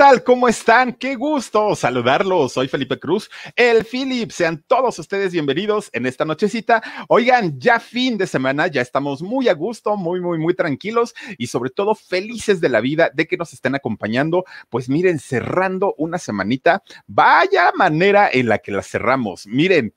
tal? ¿Cómo están? Qué gusto saludarlos. Soy Felipe Cruz, el Philip. Sean todos ustedes bienvenidos en esta nochecita. Oigan, ya fin de semana, ya estamos muy a gusto, muy, muy, muy tranquilos y sobre todo felices de la vida de que nos estén acompañando. Pues miren, cerrando una semanita, vaya manera en la que la cerramos. Miren,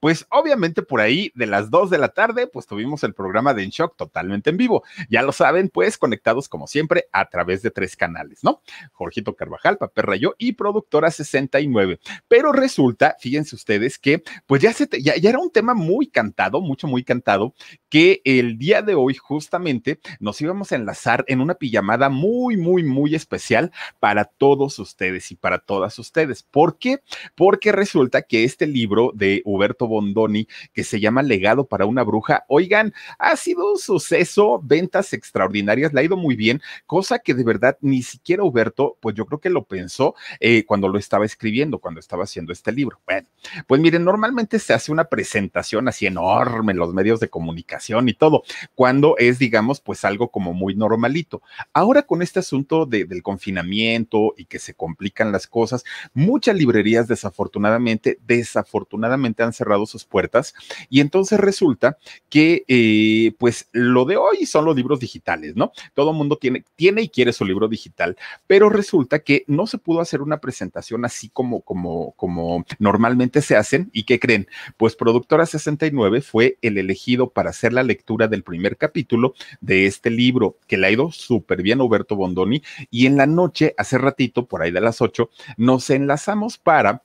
pues obviamente por ahí de las 2 de la tarde, pues tuvimos el programa de En Shock totalmente en vivo. Ya lo saben, pues conectados como siempre a través de tres canales, ¿no? Jorgito Carvajal, Papel Rayo y Productora 69. Pero resulta, fíjense ustedes que pues ya, se ya, era un tema muy cantado, mucho, muy cantado, que el día de hoy justamente nos íbamos a enlazar en una pijamada muy, muy, muy especial para todos ustedes y para todas ustedes. ¿Por qué? Porque resulta que este libro de Huberto que se llama Legado para una bruja. Oigan, ha sido un suceso, ventas extraordinarias, le ha ido muy bien, cosa que de verdad ni siquiera Huberto, pues yo creo que lo pensó eh, cuando lo estaba escribiendo, cuando estaba haciendo este libro. Bueno, pues miren, normalmente se hace una presentación así enorme en los medios de comunicación y todo, cuando es, digamos, pues algo como muy normalito. Ahora con este asunto del confinamiento y que se complican las cosas, muchas librerías desafortunadamente, desafortunadamente han cerrado sus puertas. Y entonces resulta que, eh, pues, lo de hoy son los libros digitales, ¿no? Todo el mundo tiene, tiene y quiere su libro digital, pero resulta que no se pudo hacer una presentación así como, como, como normalmente se hacen. ¿Y qué creen? Pues Productora 69 fue el elegido para hacer la lectura del primer capítulo de este libro, que le ha ido súper bien a Huberto Bondoni. Y en la noche, hace ratito, por ahí de las 8, nos enlazamos para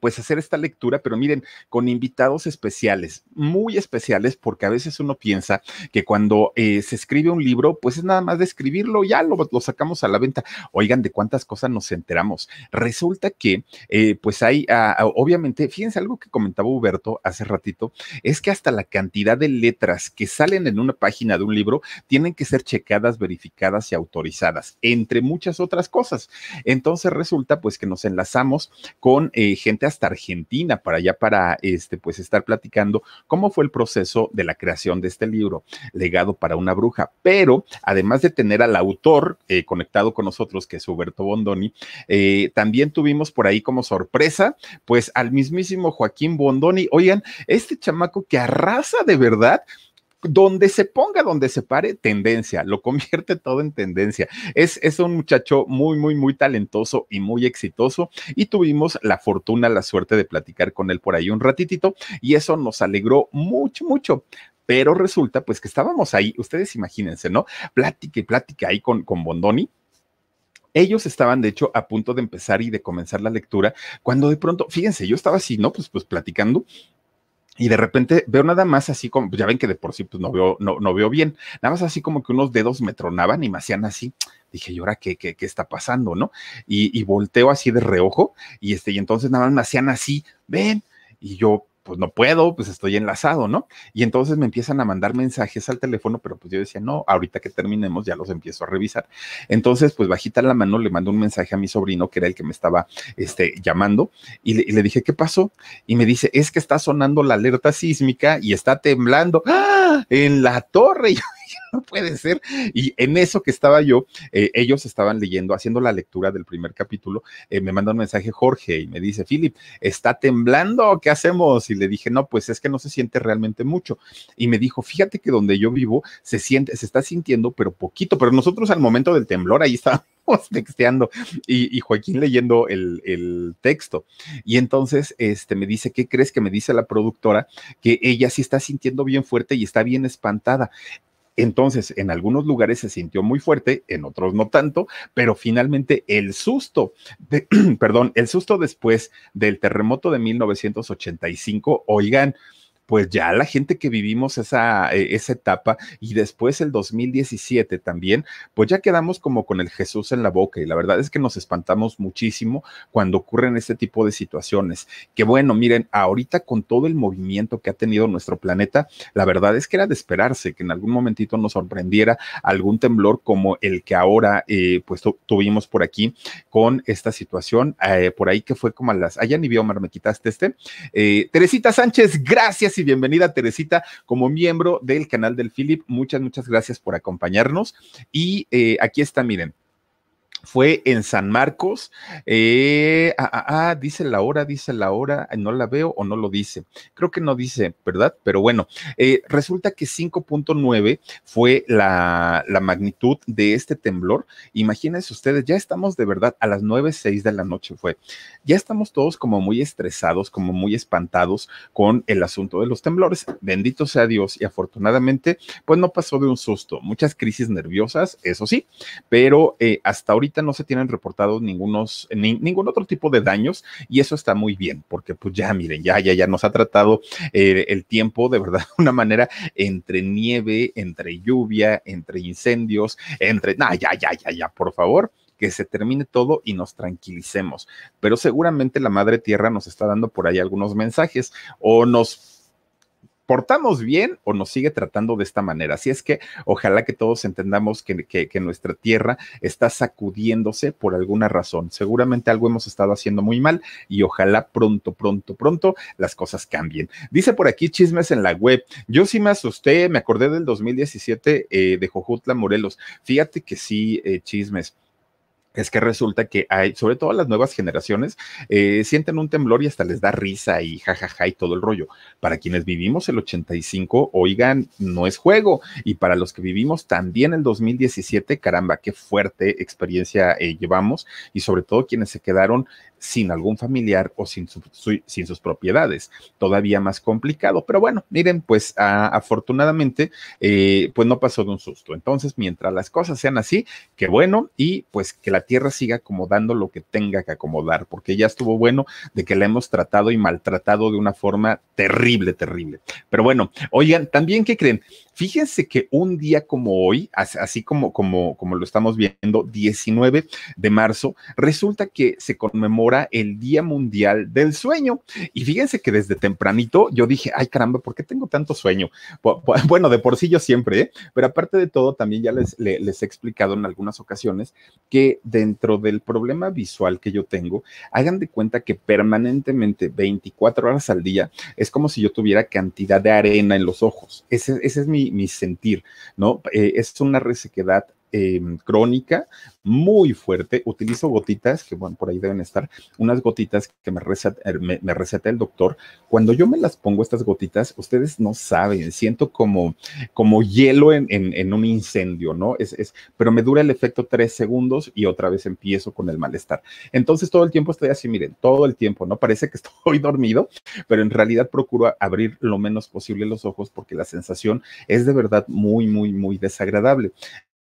pues hacer esta lectura, pero miren, con invitados especiales, muy especiales, porque a veces uno piensa que cuando eh, se escribe un libro, pues es nada más de escribirlo, ya lo, sacamos a la venta. Oigan, de cuántas cosas nos enteramos. Resulta que, eh, pues hay, ah, ah, obviamente, fíjense algo que comentaba Huberto hace ratito, es que hasta la cantidad de letras que salen en una página de un libro tienen que ser checadas, verificadas y autorizadas, entre muchas otras cosas. Entonces resulta, pues, que nos enlazamos con eh, gente hasta Argentina para allá para este, pues estar platicando cómo fue el proceso de la creación de este libro, Legado para una bruja. Pero además de tener al autor eh, conectado con nosotros, que es Huberto Bondoni, eh, también tuvimos por ahí como sorpresa, pues al mismísimo Joaquín Bondoni. Oigan, este chamaco que arrasa de verdad donde se ponga, donde se pare, tendencia, lo convierte todo en tendencia. Es, es un muchacho muy, muy, muy talentoso y muy exitoso y tuvimos la fortuna, la suerte de platicar con él por ahí un ratitito y eso nos alegró mucho, mucho pero resulta pues que estábamos ahí, ustedes imagínense, ¿no? Plática y plática ahí con, con Bondoni. Ellos estaban, de hecho, a punto de empezar y de comenzar la lectura, cuando de pronto, fíjense, yo estaba así, ¿no? Pues, pues platicando, y de repente veo nada más así como, pues, ya ven que de por sí pues no veo, no, no veo bien, nada más así como que unos dedos me tronaban y me hacían así. Dije, ¿y ahora qué, qué, qué está pasando, no? Y, volteo así de reojo y este, y entonces nada más me hacían así, ven, y yo, pues no puedo, pues estoy enlazado, ¿no? Y entonces me empiezan a mandar mensajes al teléfono, pero pues yo decía, no, ahorita que terminemos ya los empiezo a revisar. Entonces, pues bajita la mano, le mando un mensaje a mi sobrino, que era el que me estaba este, llamando, y le, dije, ¿qué pasó? Y me dice, es que está sonando la alerta sísmica y está temblando ¡ah! en la torre. Y yo no puede ser. Y en eso que estaba yo, eh, ellos estaban leyendo, haciendo la lectura del primer capítulo, eh, me manda un mensaje Jorge y me dice, Philip, está temblando, ¿qué hacemos? Y le dije, no, pues es que no se siente realmente mucho. Y me dijo, fíjate que donde yo vivo se siente, se está sintiendo, pero poquito, pero nosotros al momento del temblor ahí estábamos texteando y, y, Joaquín leyendo el, el, texto. Y entonces este, me dice, ¿qué crees que me dice la productora? Que ella sí está sintiendo bien fuerte y está bien espantada. Entonces, en algunos lugares se sintió muy fuerte, en otros no tanto, pero finalmente el susto, perdón, el susto después del terremoto de 1985, oigan, pues ya la gente que vivimos esa, eh, esa etapa y después el 2017 también, pues ya quedamos como con el Jesús en la boca y la verdad es que nos espantamos muchísimo cuando ocurren este tipo de situaciones. Que bueno, miren, ahorita con todo el movimiento que ha tenido nuestro planeta, la verdad es que era de esperarse que en algún momentito nos sorprendiera algún temblor como el que ahora eh, pues tuvimos por aquí con esta situación, eh, por ahí que fue como a las, allá ni vio, me quitaste este. Teresita Sánchez, gracias y bienvenida Teresita como miembro del canal del Philip. Muchas, muchas gracias por acompañarnos. Y eh, aquí está, miren, fue en San Marcos. Eh, ah, ah, ah, dice la hora, dice la hora, no la veo o no lo dice. Creo que no dice, ¿verdad? Pero bueno, eh, resulta que 5.9 fue la, magnitud de este temblor. Imagínense ustedes, ya estamos de verdad a las 9, 6 de la noche fue. Ya estamos todos como muy estresados, como muy espantados con el asunto de los temblores. Bendito sea Dios y afortunadamente, pues no pasó de un susto. Muchas crisis nerviosas, eso sí, pero eh, hasta ahorita no se tienen reportados ningunos, eh, ningún otro tipo de daños y eso está muy bien, porque pues ya miren, ya, ya, ya nos ha tratado eh, el tiempo de verdad de una manera entre nieve, entre lluvia, entre incendios, entre, nada, ya, ya, ya, ya, por favor que se termine todo y nos tranquilicemos. Pero seguramente la Madre Tierra nos está dando por ahí algunos mensajes o nos portamos bien o nos sigue tratando de esta manera. Así es que ojalá que todos entendamos que, nuestra tierra está sacudiéndose por alguna razón. Seguramente algo hemos estado haciendo muy mal y ojalá pronto, pronto, pronto las cosas cambien. Dice por aquí chismes en la web. Yo sí me asusté, me acordé del 2017 eh, de Jojutla, Morelos. Fíjate que sí, eh, chismes es que resulta que hay, sobre todo las nuevas generaciones, eh, sienten un temblor y hasta les da risa y jajaja y todo el rollo. Para quienes vivimos el 85, oigan, no es juego. Y para los que vivimos también el 2017, caramba, qué fuerte experiencia eh, llevamos. Y sobre todo quienes se quedaron sin algún familiar o sin, sus propiedades. Todavía más complicado, pero bueno, miren, pues afortunadamente, eh, pues no pasó de un susto. Entonces, mientras las cosas sean así, qué bueno, y pues que la tierra siga acomodando lo que tenga que acomodar, porque ya estuvo bueno de que la hemos tratado y maltratado de una forma terrible, terrible. Pero bueno, oigan, también, ¿qué creen? Fíjense que un día como hoy, así como, como, como lo estamos viendo, 19 de marzo, resulta que se conmemora el Día Mundial del Sueño. Y fíjense que desde tempranito yo dije, ay caramba, ¿por qué tengo tanto sueño? Bueno, de por sí yo siempre, ¿eh? pero aparte de todo, también ya les, les, he explicado en algunas ocasiones que dentro del problema visual que yo tengo, hagan de cuenta que permanentemente 24 horas al día es como si yo tuviera cantidad de arena en los ojos. Ese, es mi, sentir, ¿no? Eh, es una resequedad Em, crónica muy fuerte. Utilizo gotitas, que bueno, por ahí deben estar, unas gotitas que er, me receta, el doctor. Cuando yo me las pongo, estas gotitas, ustedes no saben, siento como, como hielo en, un incendio, ¿no? Es, pero me dura el efecto tres segundos y otra vez empiezo con el malestar. Entonces todo el tiempo estoy así, miren, todo el tiempo, ¿no? Parece que estoy dormido, pero en realidad procuro abrir lo menos posible los ojos porque la sensación es de verdad muy, muy, muy desagradable.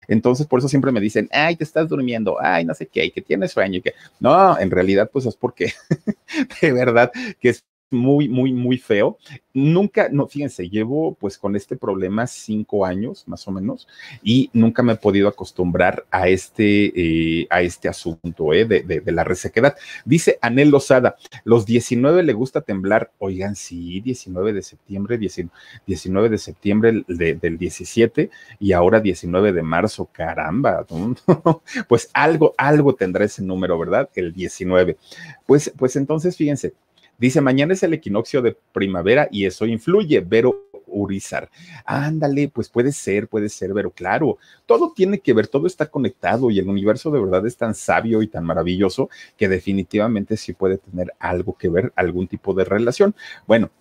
Entonces, por eso siempre me dicen, ay, te estás durmiendo, ay, no sé qué, y que tienes sueño, y que no, en realidad, pues es porque de verdad que es muy, muy, muy feo. Nunca, no, fíjense, llevo pues con este problema cinco años más o menos y nunca me he podido acostumbrar a este, eh, a este asunto eh, de, de, la resequedad. Dice Anel Lozada, los 19 le gusta temblar. Oigan, sí, 19 de septiembre, 19 de septiembre del 17 y ahora 19 de marzo, caramba. pues algo, algo tendrá ese número, ¿verdad? El 19. Pues, pues entonces, fíjense. Dice, mañana es el equinoccio de primavera y eso influye, Vero Urizar. Ándale, pues puede ser, puede ser, Pero claro. Todo tiene que ver, todo está conectado y el universo de verdad es tan sabio y tan maravilloso que definitivamente sí puede tener algo que ver, algún tipo de relación. Bueno,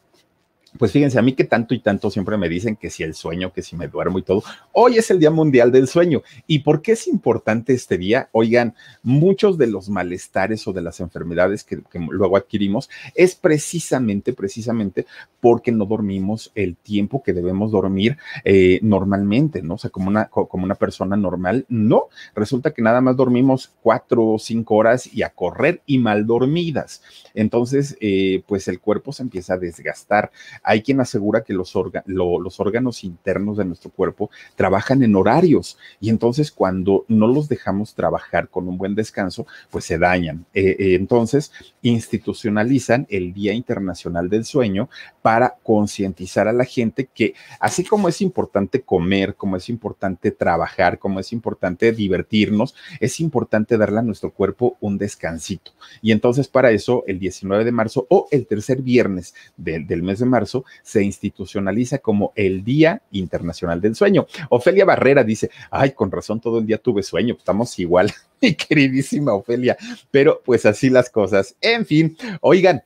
pues fíjense, a mí que tanto y tanto siempre me dicen que si el sueño, que si me duermo y todo. Hoy es el Día Mundial del Sueño. ¿Y por qué es importante este día? Oigan, muchos de los malestares o de las enfermedades que, luego adquirimos es precisamente, precisamente porque no dormimos el tiempo que debemos dormir eh, normalmente, ¿no? O sea, como una, como una persona normal, no. Resulta que nada más dormimos cuatro o cinco horas y a correr y mal dormidas. Entonces, eh, pues el cuerpo se empieza a desgastar hay quien asegura que los, los órganos internos de nuestro cuerpo trabajan en horarios y entonces cuando no los dejamos trabajar con un buen descanso, pues se dañan. Eh, eh, entonces, institucionalizan el Día Internacional del Sueño para concientizar a la gente que así como es importante comer, como es importante trabajar, como es importante divertirnos, es importante darle a nuestro cuerpo un descansito. Y entonces para eso, el 19 de marzo o el tercer viernes del mes de marzo, se institucionaliza como el Día Internacional del Sueño. Ofelia Barrera dice, ay, con razón todo el día tuve sueño, pues, estamos igual, mi queridísima Ofelia, pero pues así las cosas. En fin, oigan.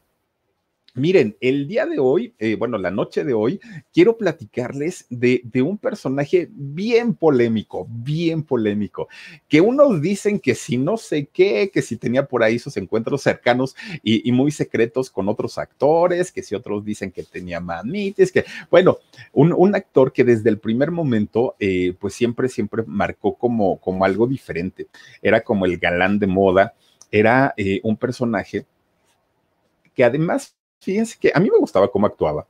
Miren, el día de hoy, eh, bueno, la noche de hoy, quiero platicarles de, un personaje bien polémico, bien polémico, que unos dicen que si no sé qué, que si tenía por ahí sus encuentros cercanos y, muy secretos con otros actores, que si otros dicen que tenía es que, bueno, un, actor que desde el primer momento, eh, pues siempre, siempre marcó como, como algo diferente. Era como el galán de moda, era eh, un personaje que además fíjense que a mí me gustaba cómo actuaba.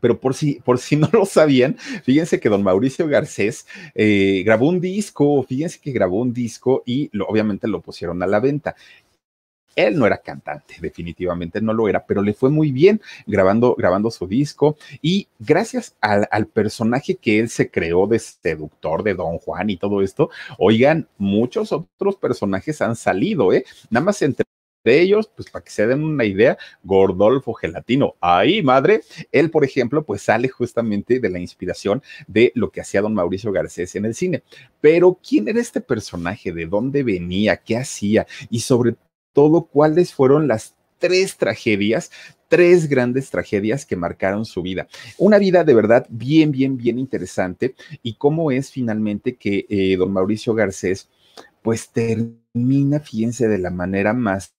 Pero por si, por si no lo sabían, fíjense que don Mauricio Garcés eh, grabó un disco, fíjense que grabó un disco y obviamente lo pusieron a la venta. Él no era cantante, definitivamente no lo era, pero le fue muy bien grabando, grabando su disco y gracias al, al, personaje que él se creó de seductor de Don Juan y todo esto, oigan, muchos otros personajes han salido, ¿eh? Nada más entre de ellos, pues para que se den una idea, Gordolfo Gelatino. Ahí, madre, él, por ejemplo, pues sale justamente de la inspiración de lo que hacía don Mauricio Garcés en el cine. Pero, ¿quién era este personaje? ¿De dónde venía? ¿Qué hacía? Y sobre todo, ¿cuáles fueron las tres tragedias tres grandes tragedias que marcaron su vida. Una vida de verdad bien, bien, bien interesante y cómo es finalmente que eh, don Mauricio Garcés pues termina, fíjense, de la manera más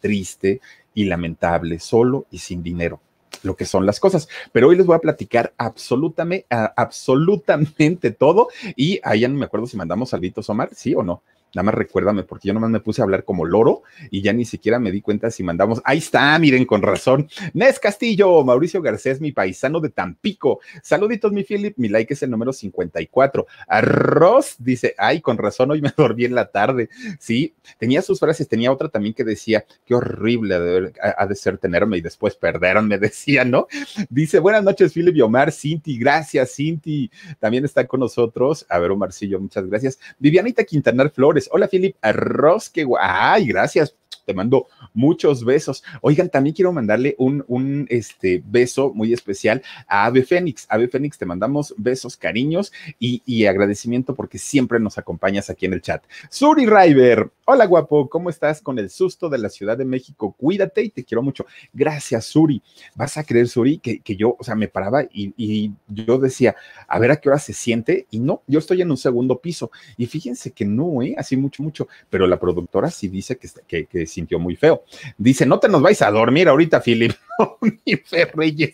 triste y lamentable, solo y sin dinero lo que son las cosas. Pero hoy les voy a platicar absolutamente, absolutamente todo. Y allá ya no me acuerdo si mandamos salvitos Omar, sí o no. Nada más recuérdame, porque yo nomás me puse a hablar como loro y ya ni siquiera me di cuenta si mandamos. Ahí está, miren, con razón. Nes Castillo, Mauricio Garcés, mi paisano de Tampico. Saluditos, mi Philip. Mi like es el número 54. Arroz dice, ay, con razón, hoy me dormí en la tarde. Sí, tenía sus frases. Tenía otra también que decía, qué horrible ha de ser tenerme y después perderme, decía, ¿no? Dice, buenas noches, Philip y Omar. Cinti, gracias, Cinti. También está con nosotros. A ver, Omarcillo, muchas gracias. Vivianita Quintanar Flores Hola, Philip Arroz, que guay. gracias. Te mando muchos besos. Oigan, también quiero mandarle un, un este, beso muy especial a Ave Fénix. Ave Fénix, te mandamos besos, cariños y, agradecimiento porque siempre nos acompañas aquí en el chat. Suri River, hola guapo, ¿cómo estás con el susto de la Ciudad de México? Cuídate y te quiero mucho. Gracias, Suri. Vas a creer, Suri, que, yo, o sea, me paraba y, yo decía, a ver a qué hora se siente y no, yo estoy en un segundo piso y fíjense que no, ¿eh? Así mucho, mucho, pero la productora sí dice que, que sintió muy feo. Dice, no te nos vais a dormir ahorita, Philip. No, ni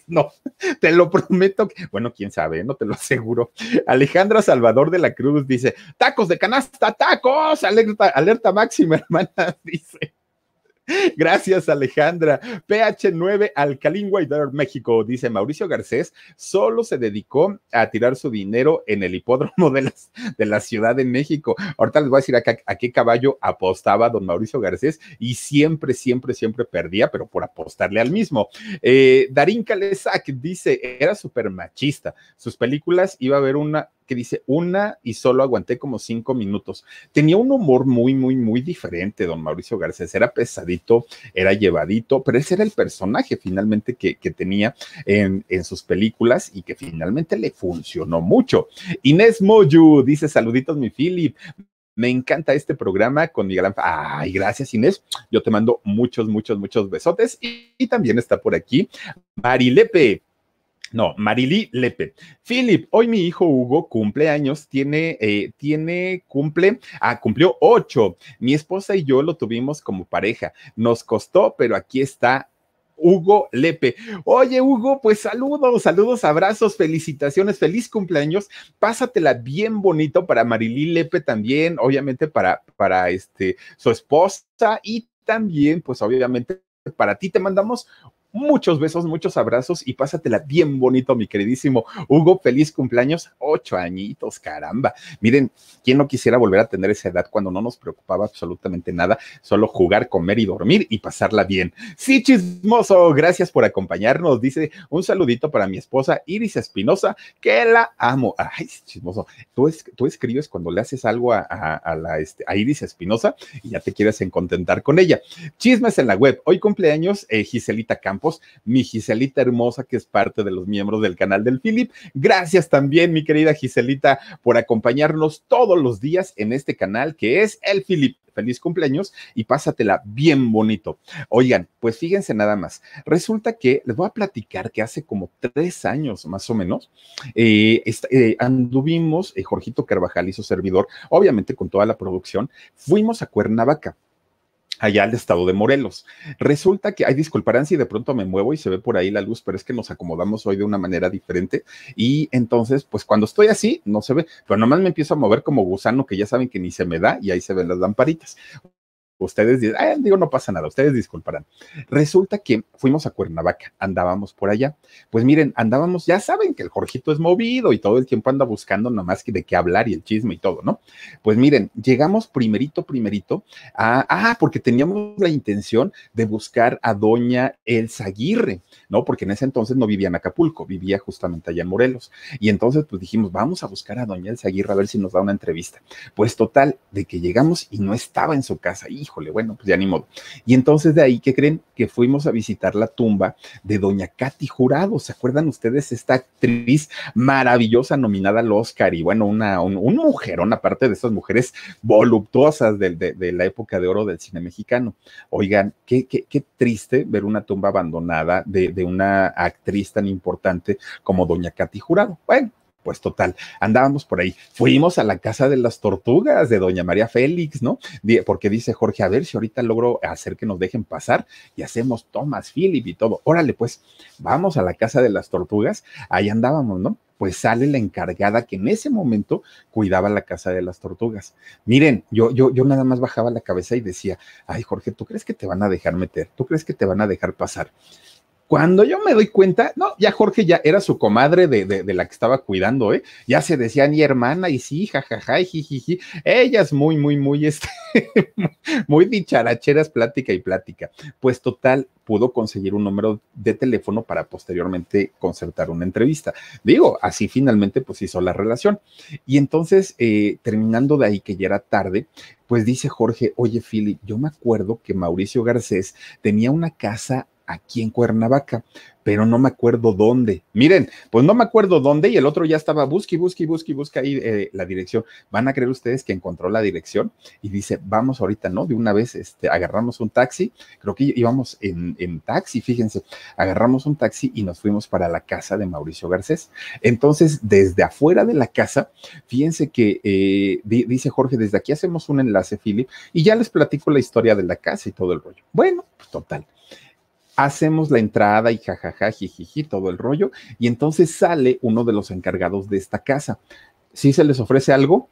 no, te lo prometo. Que... Bueno, quién sabe, no te lo aseguro. Alejandra Salvador de la Cruz dice, tacos de canasta, tacos, alerta, alerta máxima, hermana, dice. Gracias, Alejandra. PH9 Alcalín y México, dice Mauricio Garcés, solo se dedicó a tirar su dinero en el hipódromo de, la Ciudad de México. Ahorita les voy a decir a, qué caballo apostaba don Mauricio Garcés y siempre, siempre, siempre perdía, pero por apostarle al mismo. Eh, Darín Calesac dice, era súper machista. Sus películas iba a haber una que dice una y solo aguanté como cinco minutos. Tenía un humor muy, muy, muy diferente, don Mauricio Garcés. Era pesadito, era llevadito, pero ese era el personaje finalmente que, tenía en, sus películas y que finalmente le funcionó mucho. Inés Moyu dice: Saluditos, mi Philip. Me encanta este programa con mi gran... Ay, gracias Inés. Yo te mando muchos, muchos, muchos besotes. Y, y también está por aquí Marilepe. No, Marilí Lepe. Philip, hoy mi hijo Hugo cumple años, tiene, eh, tiene, cumple, ah, cumplió ocho. Mi esposa y yo lo tuvimos como pareja. Nos costó, pero aquí está Hugo Lepe. Oye, Hugo, pues saludos, saludos, abrazos, felicitaciones, feliz cumpleaños. Pásatela bien bonito para Marilí Lepe también, obviamente para, para este, su esposa y también, pues obviamente para ti. Te mandamos Muchos besos, muchos abrazos y pásatela bien bonito, mi queridísimo Hugo. Feliz cumpleaños, ocho añitos, caramba. Miren, ¿quién no quisiera volver a tener esa edad cuando no nos preocupaba absolutamente nada? Solo jugar, comer y dormir y pasarla bien. Sí, chismoso, gracias por acompañarnos. Dice un saludito para mi esposa Iris Espinosa, que la amo. Ay, chismoso, tú, es, tú escribes cuando le haces algo a, la, este, Iris Espinosa y ya te quieres contentar con ella. Chismes en la web. Hoy cumpleaños eh, Giselita Campos mi Giselita hermosa, que es parte de los miembros del canal del Philip. Gracias también, mi querida Giselita, por acompañarnos todos los días en este canal que es el Philip feliz cumpleaños y pásatela bien bonito. Oigan, pues fíjense nada más. Resulta que les voy a platicar que hace como tres años más o menos eh, eh, anduvimos, eh, Jorgito Carvajal y su servidor, obviamente con toda la producción, fuimos a Cuernavaca allá al estado de Morelos. Resulta que, hay disculparán si de pronto me muevo y se ve por ahí la luz, pero es que nos acomodamos hoy de una manera diferente y entonces, pues cuando estoy así, no se ve, pero nomás me empiezo a mover como gusano que ya saben que ni se me da y ahí se ven las lamparitas ustedes, eh, digo, no pasa nada, ustedes disculparán. Resulta que fuimos a Cuernavaca, andábamos por allá. Pues miren, andábamos, ya saben que el Jorgito es movido y todo el tiempo anda buscando nomás que de qué hablar y el chisme y todo, ¿no? Pues miren, llegamos primerito, primerito, a, ah, porque teníamos la intención de buscar a doña Elsa Aguirre, ¿no? Porque en ese entonces no vivía en Acapulco, vivía justamente allá en Morelos. Y entonces, pues dijimos, vamos a buscar a doña Elsa Aguirre a ver si nos da una entrevista. Pues total, de que llegamos y no estaba en su casa. Y híjole, bueno, pues ya ni modo. Y entonces de ahí, ¿qué creen? Que fuimos a visitar la tumba de doña Katy Jurado. ¿Se acuerdan ustedes esta actriz maravillosa nominada al Oscar? Y bueno, una, un, un mujerón, aparte de esas mujeres voluptuosas de, la época de oro del cine mexicano. Oigan, qué, qué, qué triste ver una tumba abandonada de, de una actriz tan importante como doña Katy Jurado. Bueno, pues total, andábamos por ahí. Fuimos a la casa de las tortugas de doña María Félix, ¿no? Porque dice Jorge, a ver si ahorita logro hacer que nos dejen pasar y hacemos Thomas Philip y todo. Órale, pues, vamos a la casa de las tortugas. Ahí andábamos, ¿no? pues sale la encargada que en ese momento cuidaba la casa de las tortugas. Miren, yo, yo, yo nada más bajaba la cabeza y decía, ay Jorge, ¿tú crees que te van a dejar meter? ¿Tú crees que te van a dejar pasar? Cuando yo me doy cuenta, no, ya Jorge ya era su comadre de, de, la que estaba cuidando, ¿eh? Ya se decían y hermana, y sí, jajaja, y jijiji. Ella es muy, muy, muy, este, muy dicharacheras, plática y plática. Pues total, pudo conseguir un número de teléfono para posteriormente concertar una entrevista. Digo, así finalmente pues hizo la relación. Y entonces, eh, terminando de ahí, que ya era tarde, pues dice Jorge, oye, Philip, yo me acuerdo que Mauricio Garcés tenía una casa aquí en Cuernavaca, pero no me acuerdo dónde. Miren, pues no me acuerdo dónde y el otro ya estaba, busque, busque, busque, busca ahí eh, la dirección. ¿Van a creer ustedes que encontró la dirección? Y dice, vamos ahorita, ¿no? De una vez este, agarramos un taxi, creo que íbamos en, taxi, fíjense, agarramos un taxi y nos fuimos para la casa de Mauricio Garcés. Entonces, desde afuera de la casa, fíjense que eh, dice Jorge, desde aquí hacemos un enlace, Philip, y ya les platico la historia de la casa y todo el rollo. Bueno, pues total hacemos la entrada y jajaja, jiji, todo el rollo, y entonces sale uno de los encargados de esta casa. Si se les ofrece algo,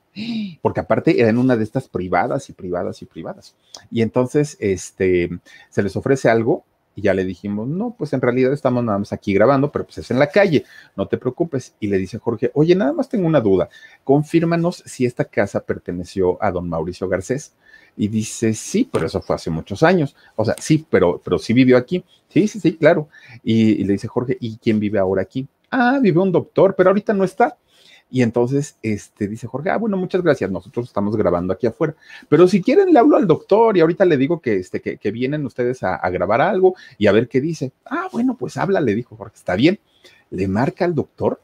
porque aparte eran una de estas privadas y privadas y privadas. Y entonces, este, se les ofrece algo y ya le dijimos, no, pues en realidad estamos nada más aquí grabando, pero pues es en la calle, no te preocupes. Y le dice Jorge, oye, nada más tengo una duda, confírmanos si esta casa perteneció a don Mauricio Garcés. Y dice, sí, pero eso fue hace muchos años. O sea, sí, pero, pero sí vivió aquí. Sí, sí, sí, claro. Y, le dice Jorge, ¿y quién vive ahora aquí? Ah, vive un doctor, pero ahorita no está. Y entonces este, dice Jorge, ah, bueno, muchas gracias, nosotros estamos grabando aquí afuera. Pero si quieren, le hablo al doctor y ahorita le digo que, este, que, vienen ustedes a, a, grabar algo y a ver qué dice. Ah, bueno, pues habla, le dijo Jorge, está bien. Le marca al doctor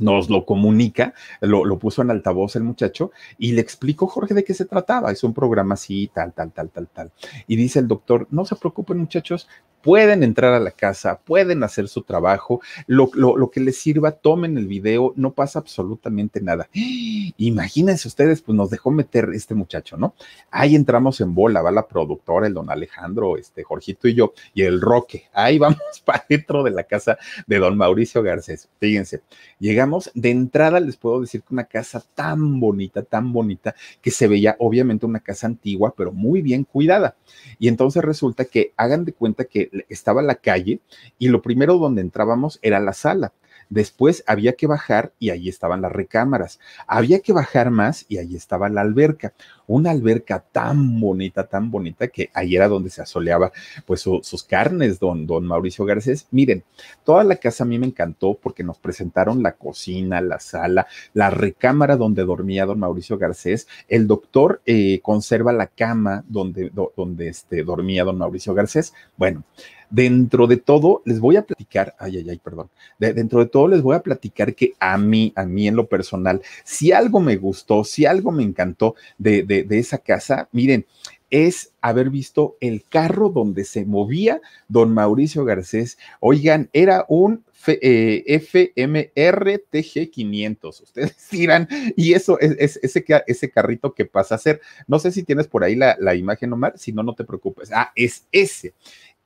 nos lo comunica, lo, puso en altavoz el muchacho y le explicó Jorge de qué se trataba. Es un programa así, tal, tal, tal, tal, tal. Y dice el doctor, no se preocupen muchachos, pueden entrar a la casa, pueden hacer su trabajo, lo, que les sirva, tomen el video, no pasa absolutamente nada. Imagínense ustedes, pues nos dejó meter este muchacho, ¿no? Ahí entramos en bola, va la productora, el don Alejandro, este Jorgito y yo, y el Roque. Ahí vamos para dentro de la casa de don Mauricio Garcés. Fíjense, llegamos de entrada, les puedo decir que una casa tan bonita, tan bonita, que se veía obviamente una casa antigua, pero muy bien cuidada. Y entonces resulta que hagan de cuenta que estaba la calle y lo primero donde entrábamos era la sala. Después había que bajar y ahí estaban las recámaras. Había que bajar más y ahí estaba la alberca. Una alberca tan bonita, tan bonita que ahí era donde se asoleaba pues sus carnes, don, don Mauricio Garcés. Miren, toda la casa a mí me encantó porque nos presentaron la cocina, la sala, la recámara donde dormía don Mauricio Garcés. El doctor eh, conserva la cama donde, donde este, dormía don Mauricio Garcés. Bueno, Dentro de todo, les voy a platicar, ay, ay, ay, perdón, dentro de todo les voy a platicar que a mí, a mí en lo personal, si algo me gustó, si algo me encantó de, esa casa, miren, es haber visto el carro donde se movía don Mauricio Garcés. Oigan, era un FMRTG500. Eh, ustedes dirán, y eso es, ese, ese, carrito que pasa a ser. No sé si tienes por ahí la, la imagen, Omar. Si no, no te preocupes. Ah, es ese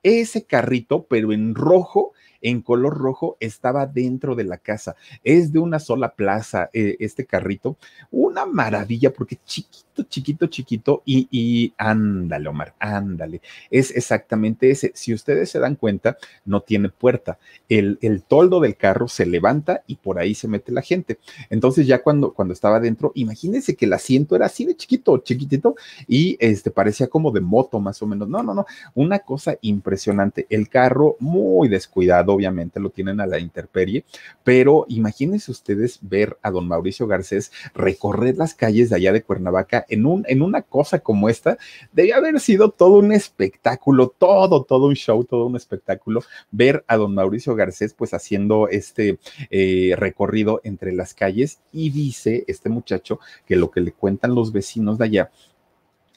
ese carrito, pero en rojo, en color rojo estaba dentro de la casa. Es de una sola plaza eh, este carrito. Una maravilla porque chiquito, chiquito, chiquito y, ándale, Omar, ándale. Es exactamente ese. Si ustedes se dan cuenta, no tiene puerta. El, el toldo del carro se levanta y por ahí se mete la gente. Entonces ya cuando, cuando estaba dentro, imagínense que el asiento era así de chiquito, chiquitito y este parecía como de moto más o menos. No, no, no. Una cosa impresionante. El carro muy descuidado obviamente lo tienen a la interperie, pero imagínense ustedes ver a don Mauricio Garcés recorrer las calles de allá de Cuernavaca en, un, en una cosa como esta, debe haber sido todo un espectáculo, todo, todo un show, todo un espectáculo, ver a don Mauricio Garcés pues haciendo este eh, recorrido entre las calles y dice este muchacho que lo que le cuentan los vecinos de allá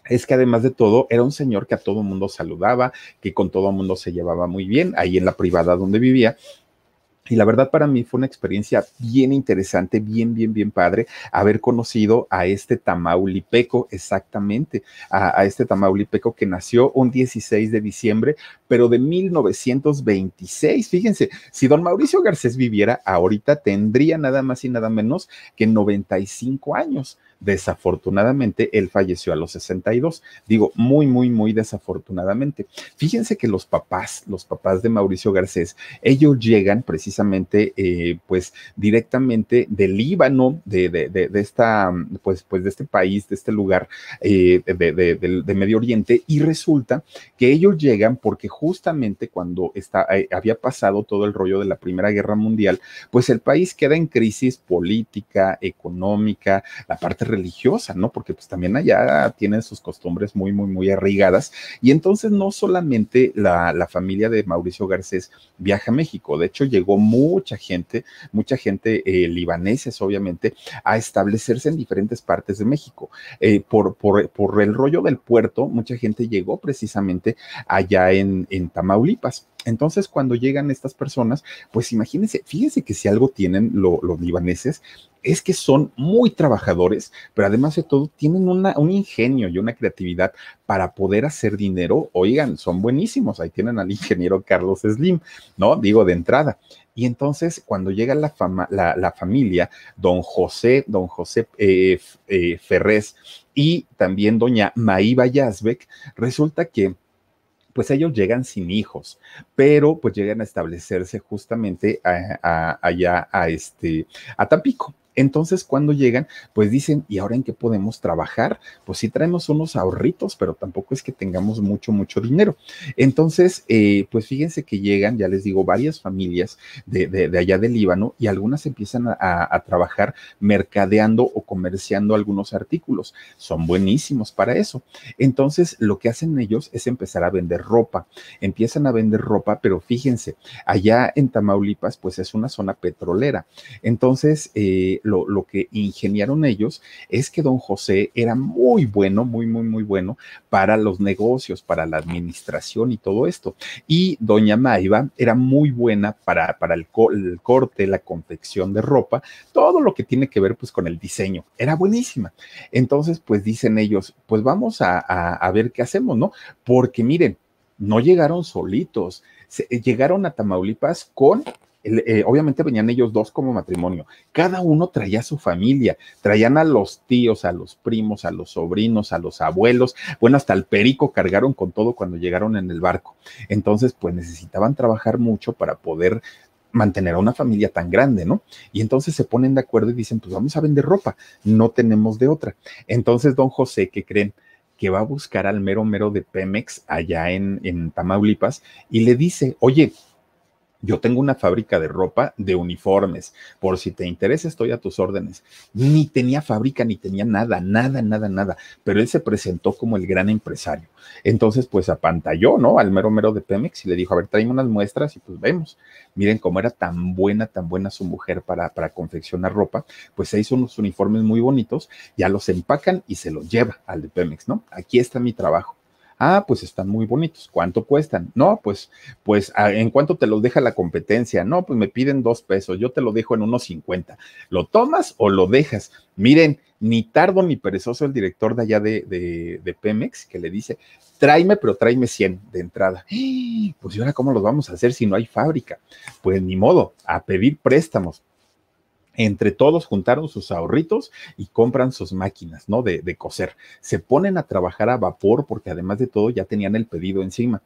es que además de todo era un señor que a todo mundo saludaba, que con todo mundo se llevaba muy bien, ahí en la privada donde vivía. Y la verdad para mí fue una experiencia bien interesante, bien, bien, bien padre, haber conocido a este tamaulipeco, exactamente, a, este tamaulipeco que nació un 16 de diciembre, pero de 1926. Fíjense, si don Mauricio Garcés viviera ahorita, tendría nada más y nada menos que 95 años. Desafortunadamente, él falleció a los 62. Digo, muy, muy, muy desafortunadamente. Fíjense que los papás, los papás de Mauricio Garcés, ellos llegan precisamente, eh, pues, directamente del Líbano, de, esta, pues, pues, de este país, de este lugar eh, de Medio Oriente, y resulta que ellos llegan porque justamente cuando eh, había pasado todo el rollo de la Primera Guerra Mundial, pues el país queda en crisis política, económica, la parte religiosa, ¿no? Porque pues también allá tienen sus costumbres muy, muy, muy arraigadas. Y entonces no solamente la, la familia de Mauricio Garcés viaja a México, de hecho llegó mucha gente, mucha gente eh, libaneses obviamente, a establecerse en diferentes partes de México. Eh, por, por, el rollo del puerto, mucha gente llegó precisamente allá en, en Tamaulipas. Entonces, cuando llegan estas personas, pues imagínense, fíjense que si algo tienen los libaneses es que son muy trabajadores, pero además de todo tienen una, un ingenio y una creatividad para poder hacer dinero. Oigan, son buenísimos. Ahí tienen al ingeniero Carlos Slim, ¿no? Digo de entrada. Y entonces cuando llega la, fama, la, familia, don José, don José eh, eh Ferrés y también doña Maíba Yazbek, resulta que pues ellos llegan sin hijos, pero pues llegan a establecerse justamente allá a este, a Tampico, entonces, cuando llegan, pues dicen, ¿y ahora en qué podemos trabajar? Pues sí traemos unos ahorritos, pero tampoco es que tengamos mucho, mucho dinero. Entonces, eh, pues fíjense que llegan, ya les digo, varias familias de, allá del Líbano y algunas empiezan a, trabajar mercadeando o comerciando algunos artículos. Son buenísimos para eso. Entonces, lo que hacen ellos es empezar a vender ropa. Empiezan a vender ropa, pero fíjense, allá en Tamaulipas, pues es una zona petrolera. Entonces, eh, lo, que ingeniaron ellos es que don José era muy bueno, muy, muy, muy bueno para los negocios, para la administración y todo esto. Y doña Maiva era muy buena para, para el, corte, la confección de ropa, todo lo que tiene que ver pues con el diseño. Era buenísima. Entonces, pues dicen ellos, pues vamos a, ver qué hacemos, ¿no? Porque miren, no llegaron solitos, eh, llegaron a Tamaulipas con eh, obviamente venían ellos dos como matrimonio. Cada uno traía su familia, traían a los tíos, a los primos, a los sobrinos, a los abuelos, bueno, hasta el perico cargaron con todo cuando llegaron en el barco. Entonces, pues necesitaban trabajar mucho para poder mantener a una familia tan grande, ¿no? Y entonces se ponen de acuerdo y dicen, pues vamos a vender ropa, no tenemos de otra. Entonces, don José, ¿qué creen? que va a buscar al mero mero de Pemex allá en, en Tamaulipas y le dice, oye, yo tengo una fábrica de ropa de uniformes. Por si te interesa, estoy a tus órdenes. Ni tenía fábrica, ni tenía nada, nada, nada, nada. Pero él se presentó como el gran empresario. Entonces, pues apantalló, ¿no? Al mero mero de Pemex y le dijo, a ver, trae unas muestras y pues vemos. Miren cómo era tan buena, tan buena su mujer para, para confeccionar ropa. Pues se hizo unos uniformes muy bonitos, ya los empacan y se los lleva al de Pemex, ¿no? Aquí está mi trabajo. Ah, pues están muy bonitos. ¿Cuánto cuestan? No, pues, pues, ah, ¿en cuánto te los deja la competencia? No, pues me piden dos pesos, yo te lo dejo en unos cincuenta. ¿Lo tomas o lo dejas? Miren, ni tardo ni perezoso el director de allá de, de Pemex que le dice, tráeme, pero tráeme 100 de entrada. ¡Ah! Pues y ahora, ¿cómo los vamos a hacer si no hay fábrica? Pues ni modo, a pedir préstamos entre todos juntaron sus ahorritos y compran sus máquinas, ¿no? De, de coser. Se ponen a trabajar a vapor porque además de todo ya tenían el pedido encima.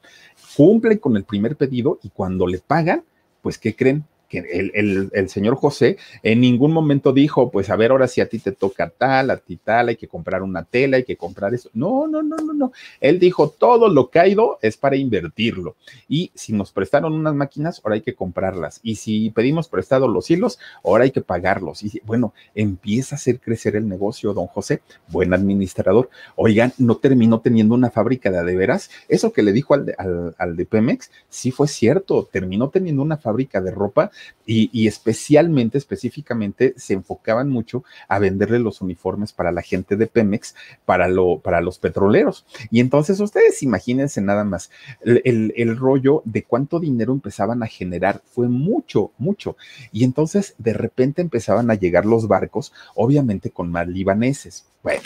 Cumplen con el primer pedido y cuando le pagan, pues, ¿qué creen? que el, señor José en ningún momento dijo, pues a ver, ahora si a ti te toca tal, a ti tal, hay que comprar una tela, hay que comprar eso. No, no, no, no, no. Él dijo, todo lo caído es para invertirlo. Y si nos prestaron unas máquinas, ahora hay que comprarlas. Y si pedimos prestado los hilos, ahora hay que pagarlos. Y bueno, empieza a hacer crecer el negocio, don José, buen administrador. Oigan, no terminó teniendo una fábrica de de veras. Eso que le dijo al de, al, al de Pemex, sí fue cierto, terminó teniendo una fábrica de ropa y, especialmente, específicamente, se enfocaban mucho a venderle los uniformes para la gente de Pemex, para, los petroleros. Y entonces ustedes imagínense nada más el, el rollo de cuánto dinero empezaban a generar. Fue mucho, mucho. Y entonces de repente empezaban a llegar los barcos, obviamente con más libaneses. Bueno,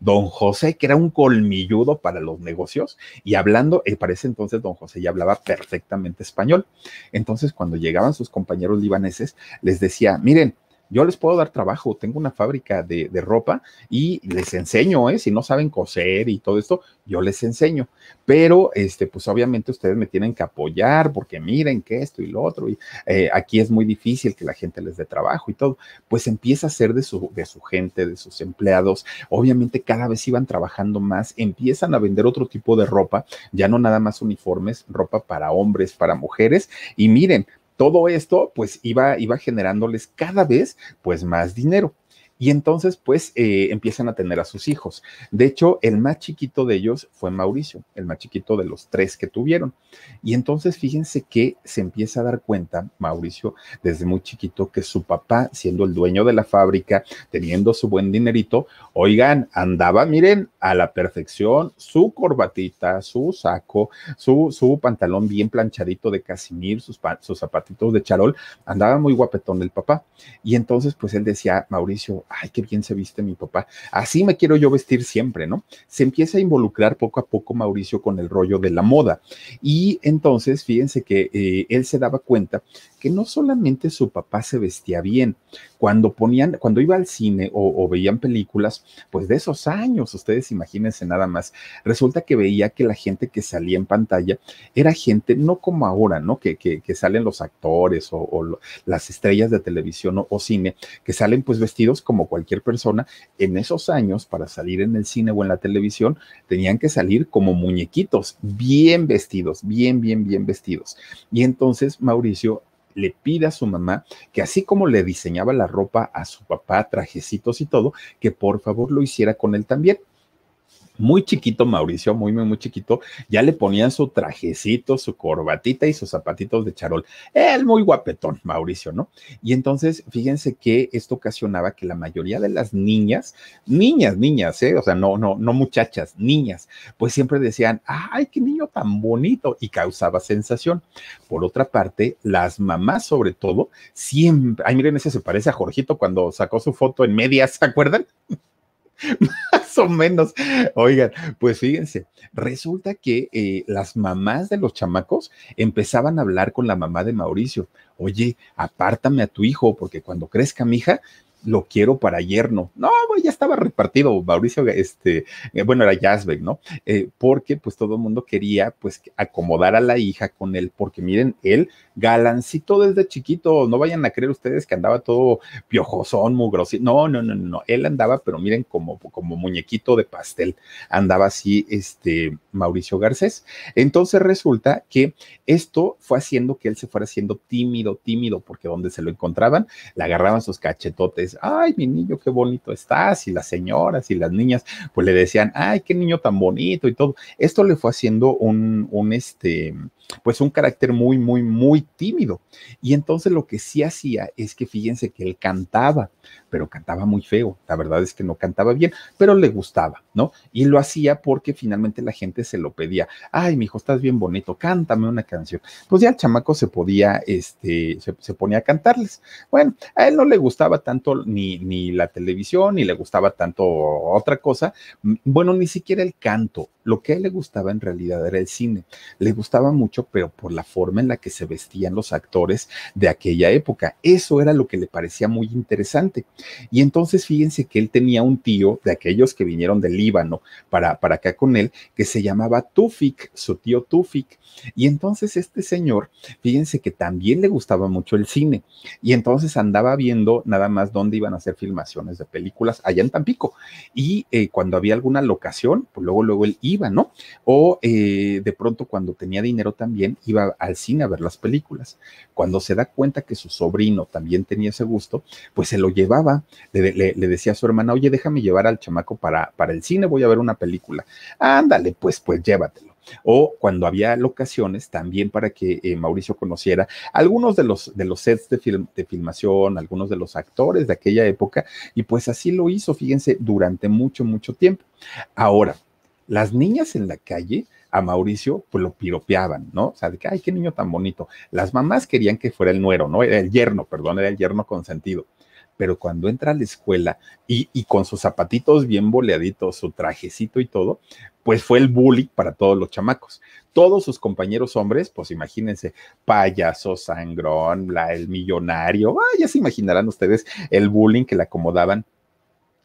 don José, que era un colmilludo para los negocios, y hablando, eh, para parece entonces don José ya hablaba perfectamente español. Entonces, cuando llegaban sus compañeros libaneses, les decía, miren, yo les puedo dar trabajo, tengo una fábrica de, ropa y les enseño, ¿eh? Si no saben coser y todo esto, yo les enseño. Pero, este, pues obviamente ustedes me tienen que apoyar porque miren que esto y lo otro, y eh, aquí es muy difícil que la gente les dé trabajo y todo. Pues empieza a ser de su, de su gente, de sus empleados. Obviamente cada vez iban trabajando más, empiezan a vender otro tipo de ropa, ya no nada más uniformes, ropa para hombres, para mujeres. Y miren, todo esto pues iba, iba generándoles cada vez pues más dinero. Y entonces, pues, eh, empiezan a tener a sus hijos. De hecho, el más chiquito de ellos fue Mauricio, el más chiquito de los tres que tuvieron. Y entonces, fíjense que se empieza a dar cuenta, Mauricio, desde muy chiquito, que su papá, siendo el dueño de la fábrica, teniendo su buen dinerito, oigan, andaba, miren, a la perfección, su corbatita, su saco, su, su pantalón bien planchadito de casimir, sus, sus zapatitos de charol, andaba muy guapetón el papá. Y entonces, pues él decía, Mauricio, ay, qué bien se viste mi papá, así me quiero yo vestir siempre, ¿no? Se empieza a involucrar poco a poco Mauricio con el rollo de la moda. Y entonces, fíjense que eh, él se daba cuenta que no solamente su papá se vestía bien, cuando ponían, cuando iba al cine o, veían películas, pues de esos años, ustedes imagínense nada más, resulta que veía que la gente que salía en pantalla era gente, no como ahora, ¿no? Que, que, salen los actores o, las estrellas de televisión o, cine, que salen pues vestidos como cualquier persona. En esos años, para salir en el cine o en la televisión, tenían que salir como muñequitos, bien vestidos, bien, bien, bien vestidos. Y entonces Mauricio le pide a su mamá que así como le diseñaba la ropa a su papá, trajecitos y todo, que por favor lo hiciera con él también muy chiquito Mauricio, muy, muy, muy chiquito, ya le ponían su trajecito, su corbatita y sus zapatitos de charol. Él muy guapetón, Mauricio, ¿no? Y entonces, fíjense que esto ocasionaba que la mayoría de las niñas, niñas, niñas, ¿eh? O sea, no, no, no muchachas, niñas, pues siempre decían, ay, qué niño tan bonito, y causaba sensación. Por otra parte, las mamás, sobre todo, siempre, ay, miren, ese se parece a Jorgito cuando sacó su foto en medias, ¿se acuerdan? más o menos. Oigan, pues fíjense, resulta que eh, las mamás de los chamacos empezaban a hablar con la mamá de Mauricio. Oye, apártame a tu hijo, porque cuando crezca mi hija, lo quiero para yerno. No, ya estaba repartido Mauricio, este, eh, bueno, era Jasbeck, ¿no? Eh, porque pues todo el mundo quería pues acomodar a la hija con él, porque miren, él galancito desde chiquito, no vayan a creer ustedes que andaba todo piojosón, mugrosito, no, no, no, no, él andaba, pero miren, como, como muñequito de pastel, andaba así, este, Mauricio Garcés. Entonces resulta que esto fue haciendo que él se fuera haciendo tímido, tímido, porque donde se lo encontraban, le agarraban sus cachetotes ay, mi niño, qué bonito estás, y las señoras y las niñas, pues le decían, ay, qué niño tan bonito y todo. Esto le fue haciendo un, un este, pues un carácter muy, muy, muy tímido. Y entonces lo que sí hacía es que fíjense que él cantaba, pero cantaba muy feo. La verdad es que no cantaba bien, pero le gustaba, ¿no? Y lo hacía porque finalmente la gente se lo pedía. Ay, mi hijo, estás bien bonito, cántame una canción. Pues ya el chamaco se podía, este, se, ponía a cantarles. Bueno, a él no le gustaba tanto ni, ni la televisión, ni le gustaba tanto otra cosa. Mm, bueno, ni siquiera el canto. Lo que a él le gustaba en realidad era el cine. Le gustaba mucho pero por la forma en la que se vestían los actores de aquella época. Eso era lo que le parecía muy interesante. Y entonces fíjense que él tenía un tío de aquellos que vinieron del Líbano para, para acá con él, que se llamaba Tufik, su tío Tufik. Y entonces este señor, fíjense que también le gustaba mucho el cine. Y entonces andaba viendo nada más dónde iban a hacer filmaciones de películas allá en Tampico. Y eh, cuando había alguna locación, pues luego, luego él iba, ¿no? O eh, de pronto cuando tenía dinero también iba al cine a ver las películas. Cuando se da cuenta que su sobrino también tenía ese gusto, pues se lo llevaba, le, decía a su hermana, oye, déjame llevar al chamaco para, para el cine, voy a ver una película. Ándale, pues, pues llévatelo o cuando había locaciones también para que eh, Mauricio conociera algunos de los, de los sets de, de filmación, algunos de los actores de aquella época, y pues así lo hizo, fíjense, durante mucho, mucho tiempo. Ahora, las niñas en la calle a Mauricio, pues lo piropeaban, ¿no? O sea, de que, ay, qué niño tan bonito. Las mamás querían que fuera el nuero, ¿no? Era el yerno, perdón, era el yerno consentido. Pero cuando entra a la escuela y, con sus zapatitos bien boleaditos, su trajecito y todo, pues fue el bullying para todos los chamacos. Todos sus compañeros hombres, pues imagínense, payaso, sangrón, el millonario, ah, ya se imaginarán ustedes el bullying que le acomodaban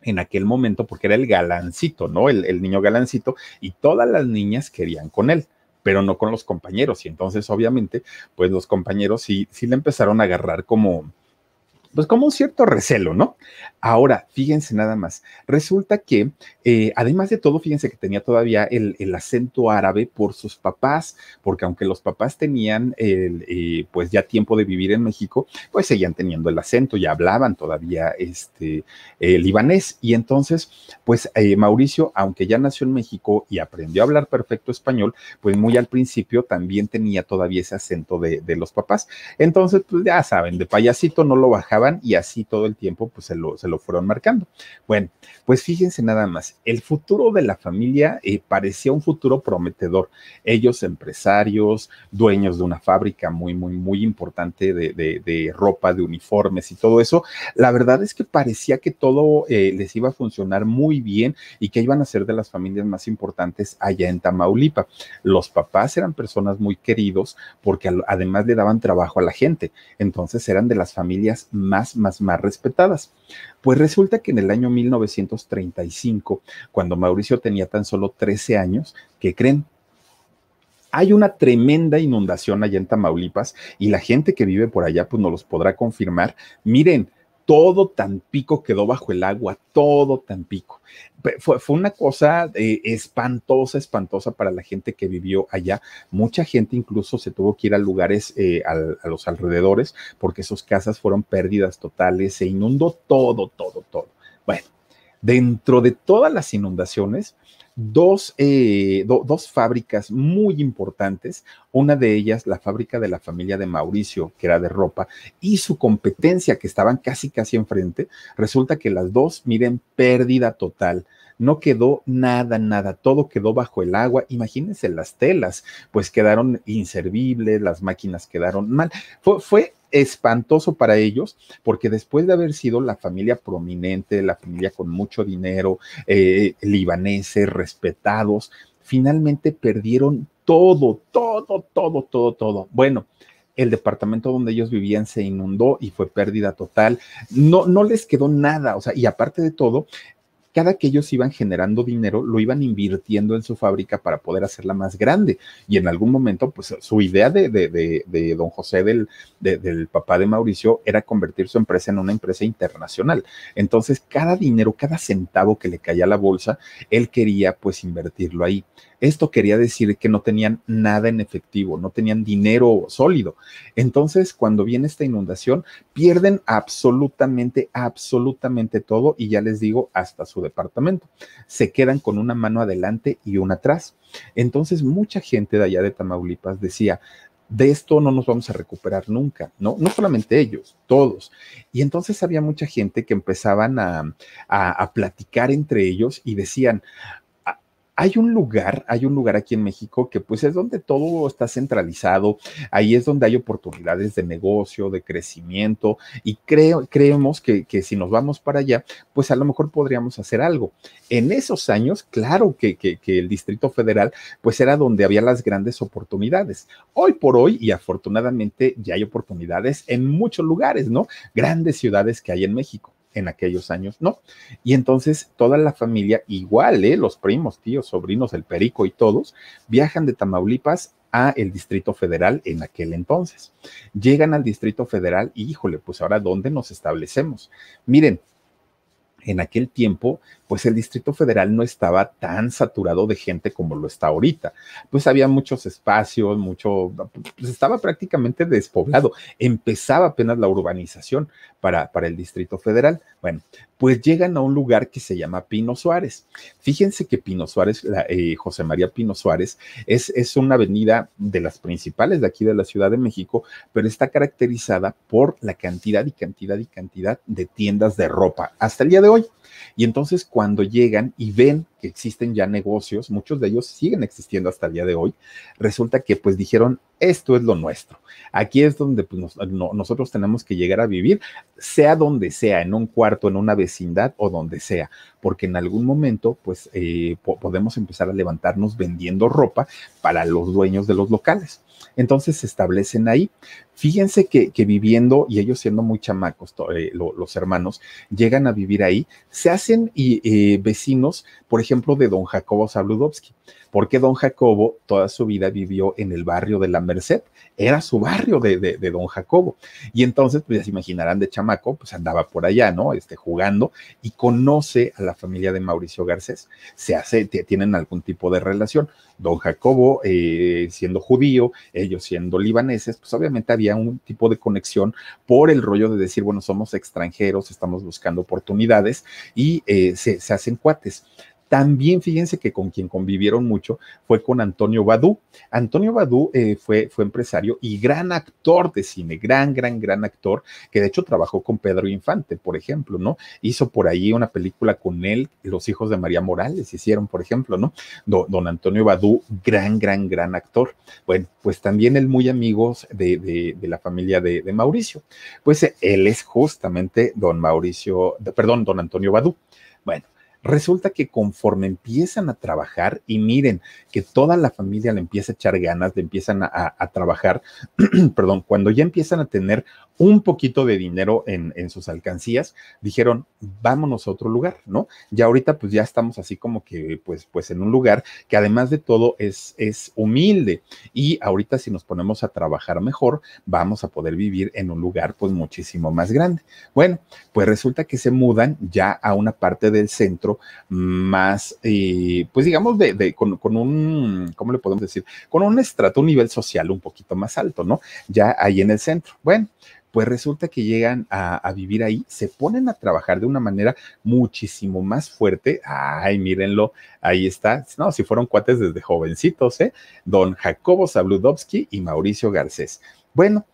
en aquel momento porque era el galancito, ¿no? El, niño galancito y todas las niñas querían con él pero no con los compañeros. Y entonces, obviamente, pues los compañeros sí, sí le empezaron a agarrar como, pues como un cierto recelo, ¿no? Ahora, fíjense nada más, resulta que, eh, además de todo, fíjense que tenía todavía el, acento árabe por sus papás, porque aunque los papás tenían, el, eh, pues ya tiempo de vivir en México, pues seguían teniendo el acento ya hablaban todavía este el eh, libanés. Y entonces, pues Mauricio, aunque ya nació en México y aprendió a hablar perfecto español, pues muy al principio también tenía todavía ese acento de, de los papás. Entonces, pues ya saben, de payasito no lo bajaba y así todo el tiempo pues se lo, fueron marcando. Bueno, pues fíjense nada más, el futuro de la familia eh, parecía un futuro prometedor. Ellos empresarios, dueños de una fábrica muy, muy, muy importante de, ropa, de uniformes y todo eso, la verdad es que parecía que todo eh, les iba a funcionar muy bien y que iban a ser de las familias más importantes allá en Tamaulipa. Los papás eran personas muy queridos porque además le daban trabajo a la gente, entonces eran de las familias más más, más, más respetadas. Pues resulta que en el año 1935, cuando Mauricio tenía tan solo 13 años, que creen? hay una tremenda inundación allá en Tamaulipas y la gente que vive por allá pues nos los podrá confirmar. Miren, todo Tampico quedó bajo el agua, todo Tampico. Fue, fue una cosa eh, espantosa, espantosa para la gente que vivió allá. Mucha gente incluso se tuvo que ir a lugares eh, a los alrededores porque sus casas fueron pérdidas totales, se inundó todo, todo, todo. Bueno, dentro de todas las inundaciones, dos, eh, dos fábricas muy importantes. Una de ellas, la fábrica de la familia de Mauricio, que era de ropa, y su competencia, que estaban casi, casi enfrente. Resulta que las dos, miren, pérdida total no quedó nada, nada, todo quedó bajo el agua. Imagínense las telas, pues quedaron inservibles, las máquinas quedaron mal. Fue, fue espantoso para ellos, porque después de haber sido la familia prominente, la familia con mucho dinero, eh, libaneses, respetados, finalmente perdieron todo, todo, todo, todo, todo. Bueno, el departamento donde ellos vivían se inundó y fue pérdida total. No, no les quedó nada, o sea, y aparte de todo, cada que ellos iban generando dinero, lo iban invirtiendo en su fábrica para poder hacerla más grande. Y en algún momento, pues su idea de, don José, del, del papá de Mauricio, era convertir su empresa en una empresa internacional. Entonces, cada dinero, cada centavo que le caía a la bolsa, él quería pues invertirlo ahí. Esto quería decir que no tenían nada en efectivo, no tenían dinero sólido. Entonces, cuando viene esta inundación, pierden absolutamente, absolutamente todo y ya les digo, hasta su departamento. Se quedan con una mano adelante y una atrás. Entonces, mucha gente de allá de Tamaulipas decía, de esto no nos vamos a recuperar nunca, ¿no? No solamente ellos, todos. Y entonces había mucha gente que empezaban a, a, a, platicar entre ellos y decían, hay un lugar, hay un lugar aquí en México que pues es donde todo está centralizado, ahí es donde hay oportunidades de negocio, de crecimiento y creo, creemos que, si nos vamos para allá, pues a lo mejor podríamos hacer algo. En esos años, claro que, que el Distrito Federal pues era donde había las grandes oportunidades. Hoy por hoy y afortunadamente ya hay oportunidades en muchos lugares, ¿no? Grandes ciudades que hay en México en aquellos años no. Y entonces toda la familia, igual, ¿eh? los primos, tíos, sobrinos, el perico y todos, viajan de Tamaulipas a el Distrito Federal en aquel entonces. Llegan al Distrito Federal y híjole, pues ahora ¿dónde nos establecemos? Miren, en aquel tiempo, pues el Distrito Federal no estaba tan saturado de gente como lo está ahorita. Pues había muchos espacios, mucho, pues estaba prácticamente despoblado. Empezaba apenas la urbanización para, para el Distrito Federal. Bueno, pues llegan a un lugar que se llama Pino Suárez. Fíjense que Pino Suárez, eh, José María Pino Suárez, es, es una avenida de las principales de aquí de la Ciudad de México, pero está caracterizada por la cantidad y cantidad y cantidad de tiendas de ropa. Hasta el día de hoy, y entonces cuando llegan y ven que existen ya negocios, muchos de ellos siguen existiendo hasta el día de hoy, resulta que pues dijeron, esto es lo nuestro. Aquí es donde pues, nosotros tenemos que llegar a vivir, sea donde sea, en un cuarto, en una vecindad o donde sea, porque en algún momento pues eh, podemos empezar a levantarnos vendiendo ropa para los dueños de los locales. Entonces se establecen ahí. Fíjense que, viviendo y ellos siendo muy chamacos, eh, los hermanos, llegan a vivir ahí, se hacen eh, vecinos, por ejemplo, de don Jacobo Sabludovsky, porque don Jacobo toda su vida vivió en el barrio de la Merced, era su barrio de, don Jacobo. Y entonces, pues ya se imaginarán de chamaco, pues andaba por allá, ¿no? Este, jugando y conoce a la familia de Mauricio Garcés, se hace, tienen algún tipo de relación. Don Jacobo, eh, siendo judío, ellos siendo libaneses, pues obviamente había un tipo de conexión por el rollo de decir, bueno, somos extranjeros, estamos buscando oportunidades y eh, se, se hacen cuates. También fíjense que con quien convivieron mucho fue con Antonio Badú. Antonio Badú eh, fue, fue empresario y gran actor de cine, gran, gran, gran actor, que de hecho trabajó con Pedro Infante, por ejemplo, ¿no? Hizo por ahí una película con él, Los hijos de María Morales hicieron, por ejemplo, ¿no? Don, Antonio Badú, gran, gran, gran actor. Bueno, pues también él muy amigo de, la familia de, de, Mauricio. Pues eh, él es justamente don Mauricio, perdón, don Antonio Badú. Bueno, Resulta que conforme empiezan a trabajar y miren que toda la familia le empieza a echar ganas, le empiezan a, trabajar, perdón, cuando ya empiezan a tener un poquito de dinero en, sus alcancías, dijeron, vámonos a otro lugar, ¿no? Ya ahorita pues ya estamos así como que pues, pues en un lugar que además de todo es, es humilde y ahorita si nos ponemos a trabajar mejor, vamos a poder vivir en un lugar pues muchísimo más grande. Bueno, pues resulta que se mudan ya a una parte del centro más, eh, pues digamos, de, de con, con, un, ¿cómo le podemos decir? Con un estrato, un nivel social un poquito más alto, ¿no? Ya ahí en el centro. Bueno, pues resulta que llegan a, vivir ahí, se ponen a trabajar de una manera muchísimo más fuerte. Ay, mírenlo, ahí está. No, si fueron cuates desde jovencitos, ¿eh? Don Jacobo Zabludovsky y Mauricio Garcés. Bueno,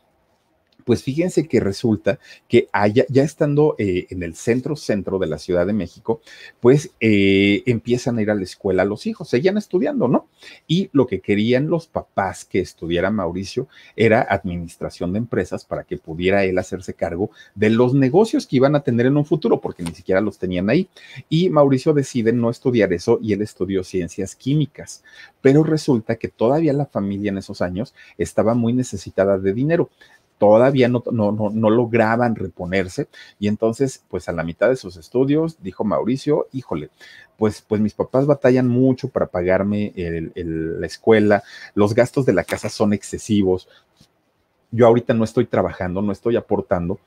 pues fíjense que resulta que allá, ya estando eh, en el centro centro de la Ciudad de México, pues eh, empiezan a ir a la escuela los hijos, seguían estudiando, ¿no? Y lo que querían los papás que estudiara Mauricio era administración de empresas para que pudiera él hacerse cargo de los negocios que iban a tener en un futuro, porque ni siquiera los tenían ahí. Y Mauricio decide no estudiar eso y él estudió ciencias químicas. Pero resulta que todavía la familia en esos años estaba muy necesitada de dinero todavía no, no, lograban reponerse. Y entonces, pues a la mitad de sus estudios, dijo Mauricio, híjole, pues, pues mis papás batallan mucho para pagarme la escuela, los gastos de la casa son excesivos, yo ahorita no estoy trabajando, no estoy aportando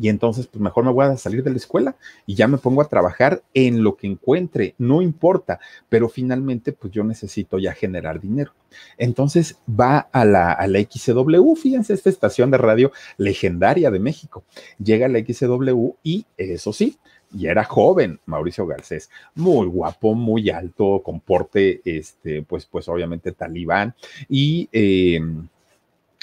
y entonces pues mejor me voy a salir de la escuela y ya me pongo a trabajar en lo que encuentre, no importa, pero finalmente pues yo necesito ya generar dinero. Entonces va a la, a fíjense, esta estación de radio legendaria de México, llega a la XW y eso sí, ya era joven Mauricio Garcés, muy guapo, muy alto, con porte, este, pues, pues obviamente talibán y... Eh,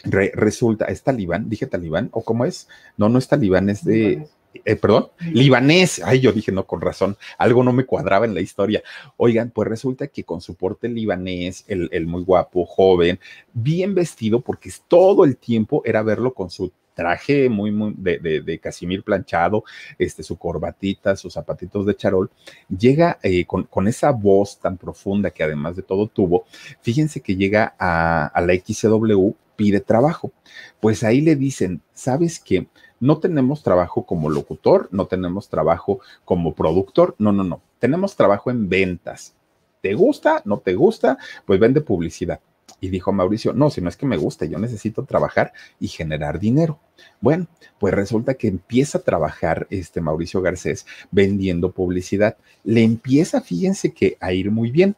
resulta, ¿es talibán? ¿Dije talibán? ¿O cómo es? No, no es talibán, es de... Eh, perdón, libanés. Ay, yo dije, no, con razón, algo no me cuadraba en la historia. Oigan, pues resulta que con su porte libanés, el, muy guapo, joven, bien vestido, porque todo el tiempo era verlo con su traje muy, muy de, de, de, casimir planchado, este, su corbatita, sus zapatitos de charol, llega eh, con, esa voz tan profunda que además de todo tuvo, fíjense que llega a, a la xw pide trabajo. Pues ahí le dicen, ¿sabes qué? No tenemos trabajo como locutor, no tenemos trabajo como productor, no, no, no, tenemos trabajo en ventas. ¿Te gusta? ¿No te gusta? Pues vende publicidad. Y dijo Mauricio, no, si no es que me guste, yo necesito trabajar y generar dinero. Bueno, pues resulta que empieza a trabajar este Mauricio Garcés vendiendo publicidad. Le empieza, fíjense que a ir muy bien,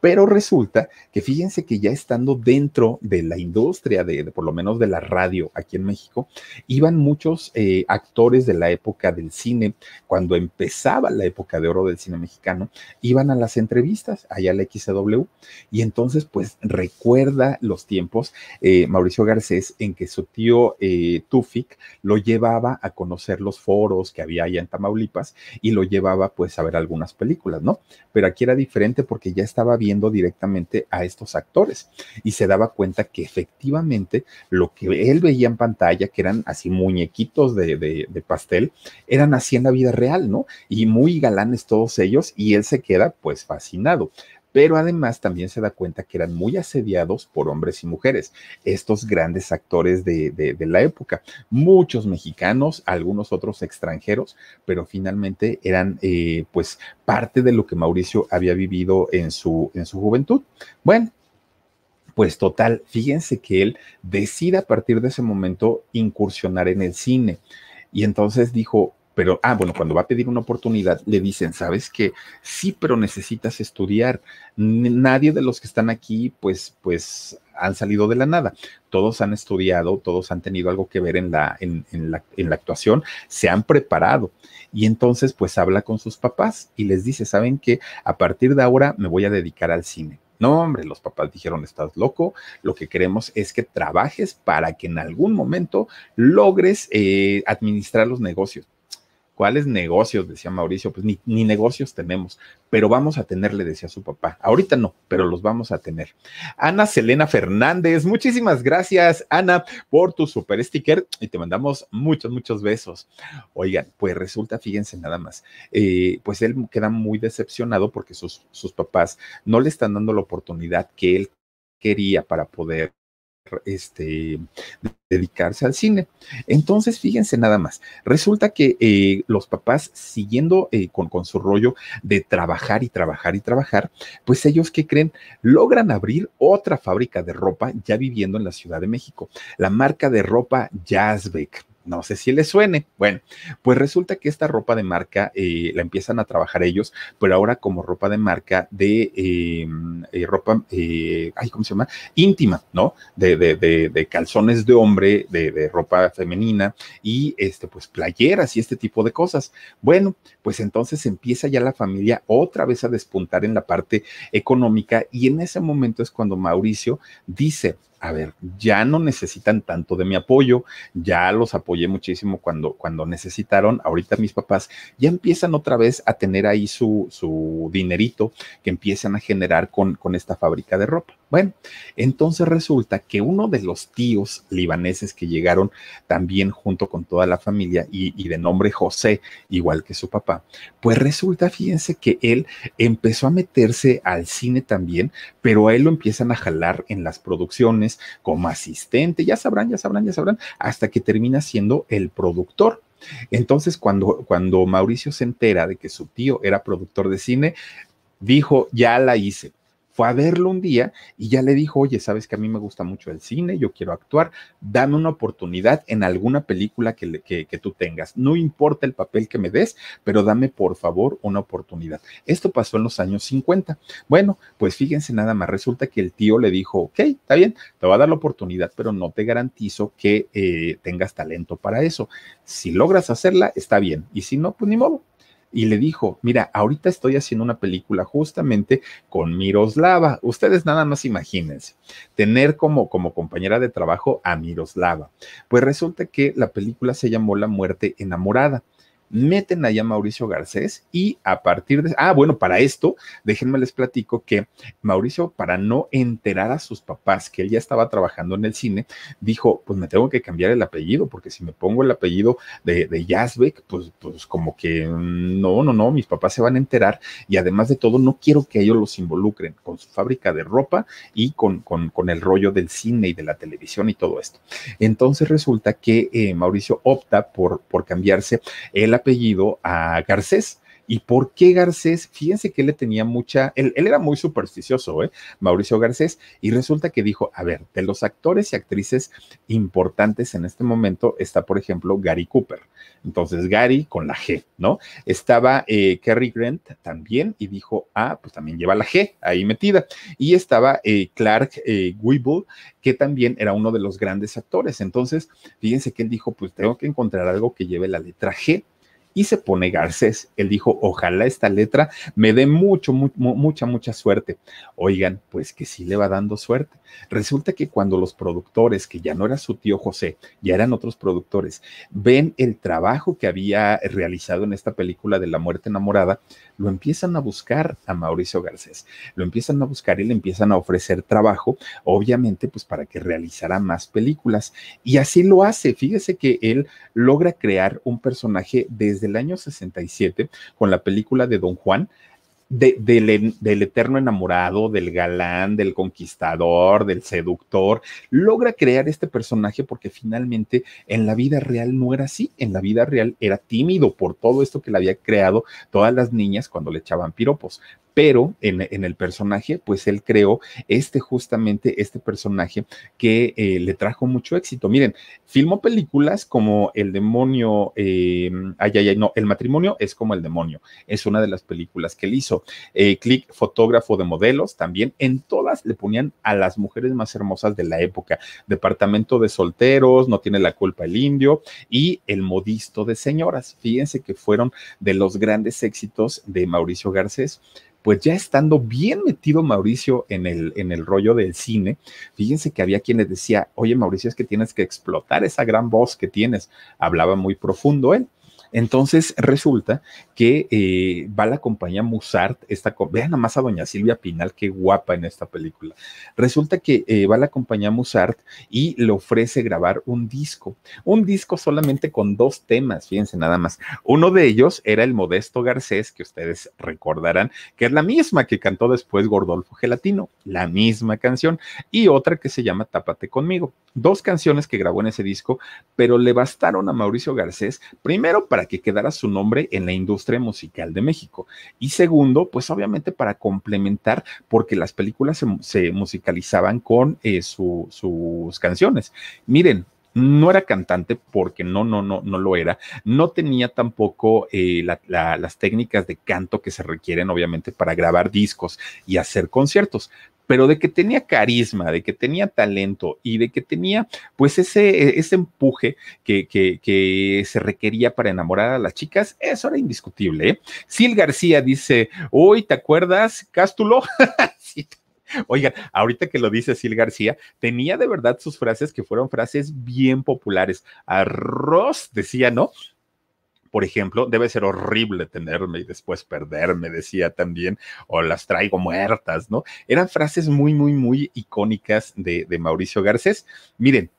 pero resulta que fíjense que ya estando dentro de la industria, de, por lo menos de la radio aquí en México, iban muchos eh, actores de la época del cine, cuando empezaba la época de oro del cine mexicano, iban a las entrevistas allá a la XW y entonces pues recuerda los tiempos eh, Mauricio Garcés en que su tío eh, Tufik lo llevaba a conocer los foros que había allá en Tamaulipas y lo llevaba pues a ver algunas películas, ¿no? Pero aquí era diferente porque ya estaba viendo directamente a estos actores y se daba cuenta que efectivamente lo que él veía en pantalla, que eran así muñequitos de, de pastel, eran así en la vida real, ¿no? Y muy galanes todos ellos y él se queda pues fascinado pero además también se da cuenta que eran muy asediados por hombres y mujeres, estos grandes actores de, la época, muchos mexicanos, algunos otros extranjeros, pero finalmente eran eh, pues parte de lo que Mauricio había vivido en su, en su juventud. Bueno, pues total, fíjense que él decide a partir de ese momento incursionar en el cine. Y entonces dijo, pero, ah, bueno, cuando va a pedir una oportunidad, le dicen, sabes que sí, pero necesitas estudiar. Nadie de los que están aquí, pues, pues han salido de la nada. Todos han estudiado, todos han tenido algo que ver en la, en, la, actuación, se han preparado. Y entonces, pues, habla con sus papás y les dice, ¿saben que A partir de ahora me voy a dedicar al cine. No, hombre, los papás dijeron, estás loco, lo que queremos es que trabajes para que en algún momento logres eh, administrar los negocios. ¿Cuáles negocios? Decía Mauricio, pues ni, negocios tenemos, pero vamos a tenerle, decía su papá. Ahorita no, pero los vamos a tener. Ana Selena Fernández, muchísimas gracias, Ana, por tu super sticker y te mandamos muchos, muchos besos. Oigan, pues resulta, fíjense nada más, eh, pues él queda muy decepcionado porque sus, sus papás no le están dando la oportunidad que él quería para poder este, dedicarse al cine. Entonces, fíjense nada más, resulta que eh, los papás, siguiendo eh, con, con, su rollo de trabajar y trabajar y trabajar, pues ellos, que creen? Logran abrir otra fábrica de ropa ya viviendo en la Ciudad de México, la marca de ropa Jazzbeck. No sé si les suene. Bueno, pues resulta que esta ropa de marca eh, la empiezan a trabajar ellos, pero ahora como ropa de marca de em, eh, ropa, eh, ay, ¿cómo se llama? Íntima, ¿no? De, de, de calzones de hombre, de, ropa femenina y este, pues playeras y este tipo de cosas. Bueno, pues entonces empieza ya la familia otra vez a despuntar en la parte económica y en ese momento es cuando Mauricio dice, a ver, ya no necesitan tanto de mi apoyo, ya los apoyé muchísimo cuando, cuando necesitaron, ahorita mis papás ya empiezan otra vez a tener ahí su, su dinerito que empiezan a generar con, con esta fábrica de ropa. Bueno, entonces resulta que uno de los tíos libaneses que llegaron también junto con toda la familia y, y de nombre José, igual que su papá, pues resulta, fíjense que él empezó a meterse al cine también, pero a él lo empiezan a jalar en las producciones como asistente, ya sabrán, ya sabrán, ya sabrán, hasta que termina siendo el productor. Entonces, cuando, cuando Mauricio se entera de que su tío era productor de cine, dijo, ya la hice fue a verlo un día y ya le dijo, oye, sabes que a mí me gusta mucho el cine, yo quiero actuar, dame una oportunidad en alguna película que, tú tengas, no importa el papel que me des, pero dame por favor una oportunidad. Esto pasó en los años 50. Bueno, pues fíjense nada más, resulta que el tío le dijo, ok, está bien, te va a dar la oportunidad, pero no te garantizo que eh, tengas talento para eso. Si logras hacerla, está bien, y si no, pues ni modo, y le dijo, mira, ahorita estoy haciendo una película justamente con Miroslava. Ustedes nada más imagínense, tener como, como compañera de trabajo a Miroslava. Pues resulta que la película se llamó La muerte enamorada meten allá a Mauricio Garcés y a partir de... Ah, bueno, para esto, déjenme les platico que Mauricio, para no enterar a sus papás que él ya estaba trabajando en el cine, dijo, pues me tengo que cambiar el apellido, porque si me pongo el apellido de, de pues, pues como que mm, no, no, no, mis papás se van a enterar y además de todo, no quiero que ellos los involucren con su fábrica de ropa y con, el rollo del cine y de la televisión y todo esto. Entonces resulta que eh, Mauricio opta por, por cambiarse el apellido apellido a Garcés. ¿Y por qué Garcés? Fíjense que él le tenía mucha, él, era muy supersticioso, ¿eh? Mauricio Garcés, y resulta que dijo, a ver, de los actores y actrices importantes en este momento está, por ejemplo, Gary Cooper. Entonces, Gary con la G, ¿no? Estaba eh, Grant también y dijo, ah, pues también lleva la G ahí metida. Y estaba eh, Clark eh, que también era uno de los grandes actores. Entonces, fíjense que él dijo, pues tengo que encontrar algo que lleve la letra G y se pone Garcés. Él dijo, ojalá esta letra me dé mucho, mucha, mucha suerte. Oigan, pues que sí le va dando suerte. Resulta que cuando los productores, que ya no era su tío José, ya eran otros productores, ven el trabajo que había realizado en esta película de La muerte enamorada, lo empiezan a buscar a Mauricio Garcés. Lo empiezan a buscar y le empiezan a ofrecer trabajo, obviamente, pues para que realizara más películas. Y así lo hace. Fíjese que él logra crear un personaje desde el año 67 con la película de Don Juan, de, del, del, eterno enamorado, del galán, del conquistador, del seductor, logra crear este personaje porque finalmente en la vida real no era así, en la vida real era tímido por todo esto que le había creado todas las niñas cuando le echaban piropos, pero en, el personaje, pues él creó este justamente, este personaje que eh, le trajo mucho éxito. Miren, filmó películas como El demonio, eh, ay, ay, ay, no, El matrimonio es como el demonio, es una de las películas que él hizo. Eh, Click, fotógrafo de modelos, también en todas le ponían a las mujeres más hermosas de la época. Departamento de solteros, no tiene la culpa el indio y El modisto de señoras. Fíjense que fueron de los grandes éxitos de Mauricio Garcés pues ya estando bien metido Mauricio en el, en el rollo del cine, fíjense que había quien le decía, oye Mauricio, es que tienes que explotar esa gran voz que tienes. Hablaba muy profundo él. Entonces resulta que eh, va la compañía Musart, esta, vean nada más a doña Silvia Pinal, qué guapa en esta película. Resulta que eh, va la compañía Musart y le ofrece grabar un disco, un disco solamente con dos temas, fíjense nada más. Uno de ellos era el Modesto Garcés, que ustedes recordarán, que es la misma que cantó después Gordolfo Gelatino, la misma canción, y otra que se llama Tápate conmigo. Dos canciones que grabó en ese disco, pero le bastaron a Mauricio Garcés, primero para que quedara su nombre en la industria musical de México. Y segundo, pues obviamente para complementar, porque las películas se, musicalizaban con eh, sus canciones. Miren, no era cantante porque no, no, no, no lo era. No tenía tampoco eh, las técnicas de canto que se requieren, obviamente, para grabar discos y hacer conciertos pero de que tenía carisma, de que tenía talento y de que tenía pues ese, ese empuje que, que, que se requería para enamorar a las chicas, eso era indiscutible. ¿eh? Sil García dice, hoy, ¿te acuerdas, Cástulo? Oigan, ahorita que lo dice Sil García, tenía de verdad sus frases que fueron frases bien populares. Arroz, decía, ¿no? por ejemplo, debe ser horrible tenerme y después perderme, decía también, o las traigo muertas, ¿no? Eran frases muy, muy, muy icónicas de, Mauricio Garcés. Miren,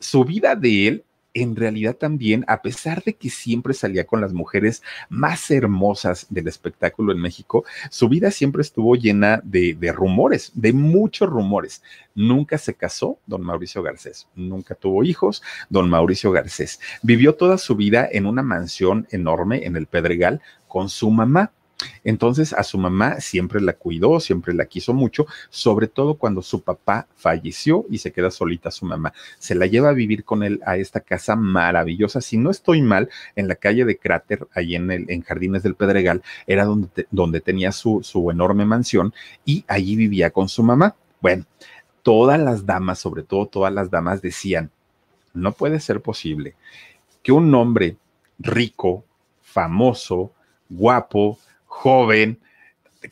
su vida de él en realidad también, a pesar de que siempre salía con las mujeres más hermosas del espectáculo en México, su vida siempre estuvo llena de, rumores, de muchos rumores. Nunca se casó don Mauricio Garcés, nunca tuvo hijos don Mauricio Garcés. Vivió toda su vida en una mansión enorme en el Pedregal con su mamá entonces a su mamá siempre la cuidó, siempre la quiso mucho, sobre todo cuando su papá falleció y se queda solita su mamá. Se la lleva a vivir con él a esta casa maravillosa. Si no estoy mal, en la calle de Cráter, ahí en, el, en Jardines del Pedregal, era donde, donde tenía su, su enorme mansión y allí vivía con su mamá. Bueno, todas las damas, sobre todo todas las damas, decían, no puede ser posible que un hombre rico, famoso, guapo, joven,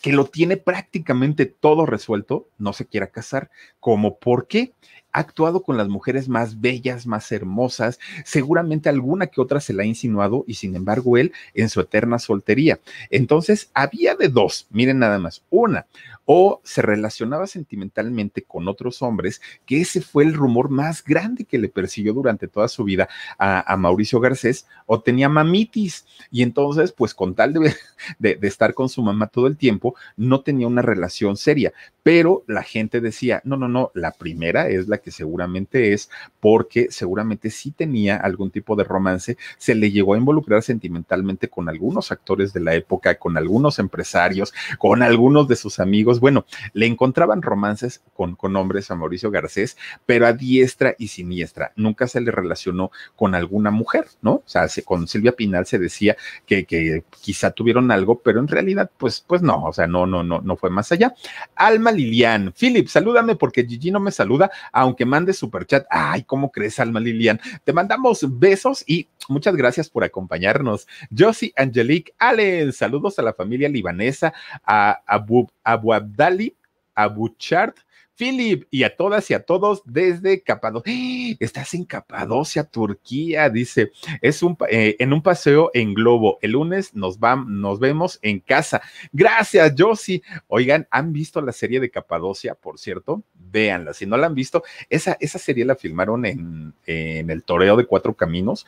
que lo tiene prácticamente todo resuelto, no se quiera casar. ¿como ¿Por qué? ha actuado con las mujeres más bellas, más hermosas, seguramente alguna que otra se la ha insinuado y sin embargo él en su eterna soltería. Entonces, había de dos, miren nada más, una, o se relacionaba sentimentalmente con otros hombres, que ese fue el rumor más grande que le persiguió durante toda su vida a, Mauricio Garcés, o tenía mamitis, y entonces, pues con tal de estar con su mamá todo el tiempo, no tenía una relación seria, pero la gente decía, no, no, no, la primera es la que seguramente es porque seguramente sí tenía algún tipo de romance, se le llegó a involucrar sentimentalmente con algunos actores de la época, con algunos empresarios, con algunos de sus amigos, bueno, le encontraban romances con, con hombres a Mauricio Garcés, pero a diestra y siniestra, nunca se le relacionó con alguna mujer, ¿no? O sea, con Silvia Pinal se decía que, que quizá tuvieron algo, pero en realidad, pues, pues no, o sea, no, no, no, no fue más allá. Alma Lilian. Philip, salúdame porque Gigi no me saluda, aunque mande super chat. Ay, ¿cómo crees, Alma Lilian? Te mandamos besos y muchas gracias por acompañarnos. Josie Angelique Allen, saludos a la familia libanesa, a Abu, Abu Abdali, Abu Chard, Philip y a todas y a todos desde Capadocia. Estás en Capadocia, Turquía, dice. Es un eh, en un paseo en globo. El lunes nos nos vemos en casa. Gracias, Josie. Oigan, ¿han visto la serie de Capadocia, por cierto? Véanla. Si no la han visto, esa, esa serie la filmaron en, en El Toreo de Cuatro Caminos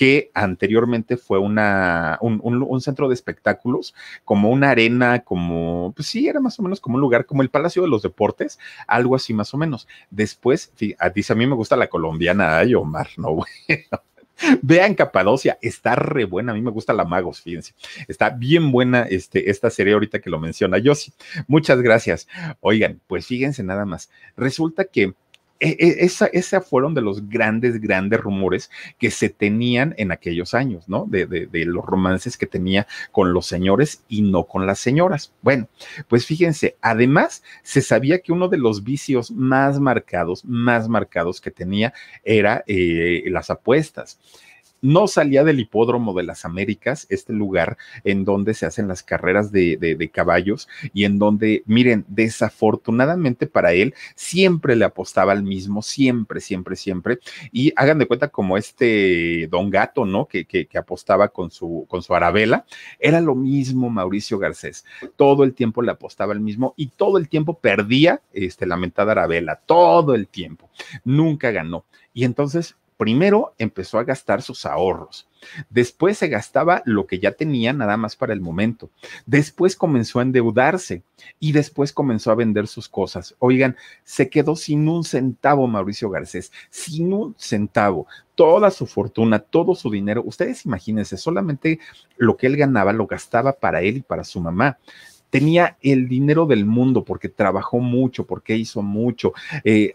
que anteriormente fue una, un, centro de espectáculos, como una arena, como, pues sí, era más o menos como un lugar como el Palacio de los Deportes, algo así más o menos. Después, ah, dice, a mí me gusta la colombiana, ay, Omar, no, bueno. Vean Capadocia, está re buena. A mí me gusta la Magos, fíjense. Está bien buena este, esta serie ahorita que lo menciona sí Muchas gracias. Oigan, pues fíjense nada más. Resulta que e, e, esa, fueron de los grandes, grandes rumores que se tenían en aquellos años, ¿no? De, de, los romances que tenía con los señores y no con las señoras. Bueno, pues fíjense, además se sabía que uno de los vicios más marcados, más marcados que tenía era eh, las apuestas no salía del hipódromo de las Américas, este lugar en donde se hacen las carreras de, caballos y en donde, miren, desafortunadamente para él, siempre le apostaba al mismo, siempre, siempre, siempre. Y hagan de cuenta como este don gato, ¿no? Que, apostaba con su, con su arabela, era lo mismo Mauricio Garcés. Todo el tiempo le apostaba al mismo y todo el tiempo perdía este, lamentada arabela, todo el tiempo. Nunca ganó. Y entonces Primero empezó a gastar sus ahorros. Después se gastaba lo que ya tenía nada más para el momento. Después comenzó a endeudarse y después comenzó a vender sus cosas. Oigan, se quedó sin un centavo Mauricio Garcés, sin un centavo. Toda su fortuna, todo su dinero. Ustedes imagínense, solamente lo que él ganaba lo gastaba para él y para su mamá tenía el dinero del mundo porque trabajó mucho, porque hizo mucho, eh,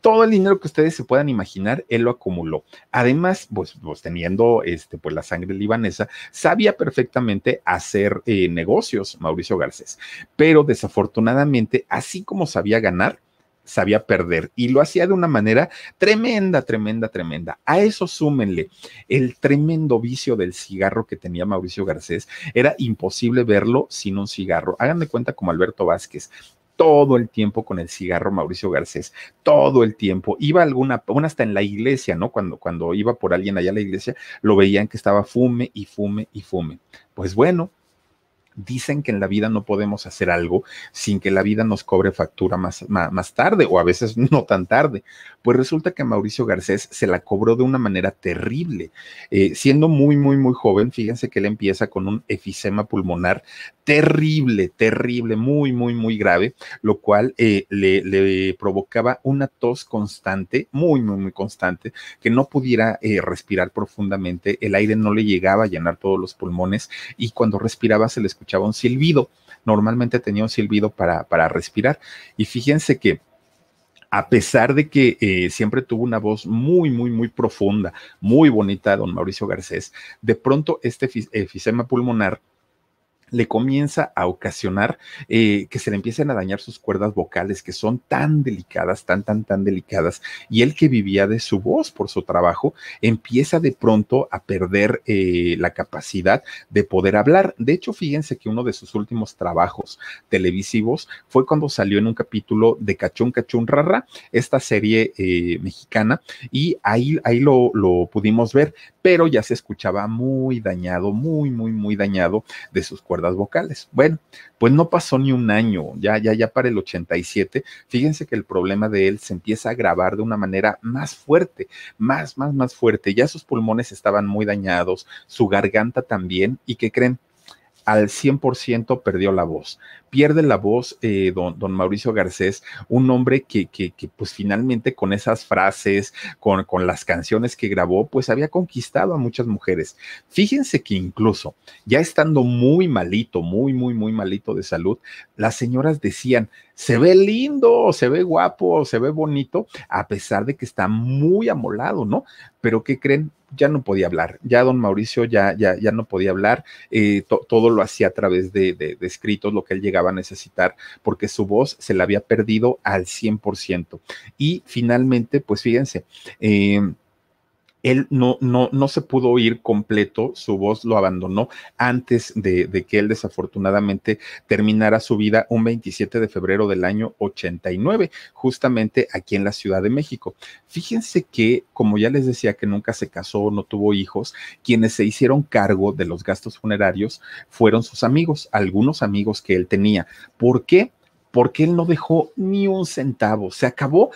todo el dinero que ustedes se puedan imaginar, él lo acumuló. Además, pues, pues teniendo este, pues, la sangre libanesa, sabía perfectamente hacer eh, negocios, Mauricio Garcés, pero desafortunadamente, así como sabía ganar, sabía perder y lo hacía de una manera tremenda, tremenda, tremenda. A eso súmenle el tremendo vicio del cigarro que tenía Mauricio Garcés. Era imposible verlo sin un cigarro. Hagan cuenta como Alberto Vázquez todo el tiempo con el cigarro Mauricio Garcés, todo el tiempo. Iba alguna, bueno, hasta en la iglesia, ¿no? Cuando, cuando iba por alguien allá a la iglesia, lo veían que estaba fume y fume y fume. Pues bueno, dicen que en la vida no podemos hacer algo sin que la vida nos cobre factura más, más, tarde o a veces no tan tarde. Pues resulta que Mauricio Garcés se la cobró de una manera terrible. Eh, siendo muy, muy, muy joven, fíjense que él empieza con un efisema pulmonar terrible, terrible, muy, muy, muy grave, lo cual eh, le, provocaba una tos constante, muy, muy, muy constante, que no pudiera eh, respirar profundamente, el aire no le llegaba a llenar todos los pulmones y cuando respiraba se le escuchaba escuchaba un silbido. Normalmente tenía un silbido para, respirar. Y fíjense que a pesar de que eh, siempre tuvo una voz muy, muy, muy profunda, muy bonita, don Mauricio Garcés, de pronto este efisema pulmonar le comienza a ocasionar eh, que se le empiecen a dañar sus cuerdas vocales, que son tan delicadas, tan, tan, tan delicadas, y el que vivía de su voz por su trabajo, empieza de pronto a perder eh, la capacidad de poder hablar. De hecho, fíjense que uno de sus últimos trabajos televisivos fue cuando salió en un capítulo de Cachón Cachón Rara, esta serie eh, mexicana, y ahí, ahí lo, lo pudimos ver, pero ya se escuchaba muy dañado, muy, muy, muy dañado de sus cuerdas vocales. Bueno, pues no pasó ni un año, ya, ya, ya para el 87, fíjense que el problema de él se empieza a agravar de una manera más fuerte, más, más, más fuerte. Ya sus pulmones estaban muy dañados, su garganta también, y que creen, al 100% perdió la voz. Pierde la voz eh, don, Mauricio Garcés, un hombre que, pues finalmente con esas frases, con, con, las canciones que grabó, pues había conquistado a muchas mujeres. Fíjense que incluso ya estando muy malito, muy, muy, muy malito de salud, las señoras decían, se ve lindo, se ve guapo, se ve bonito, a pesar de que está muy amolado, ¿no? Pero ¿qué creen? ya no podía hablar, ya don Mauricio ya, ya, ya no podía hablar, eh, todo lo hacía a través de, de, de, escritos, lo que él llegaba a necesitar, porque su voz se la había perdido al 100%. Y finalmente, pues fíjense, eh, él no, no, no se pudo oír completo, su voz lo abandonó antes de, de, que él desafortunadamente terminara su vida un 27 de febrero del año 89, justamente aquí en la Ciudad de México. Fíjense que, como ya les decía, que nunca se casó, no tuvo hijos, quienes se hicieron cargo de los gastos funerarios fueron sus amigos, algunos amigos que él tenía. ¿Por qué? porque él no dejó ni un centavo. Se acabó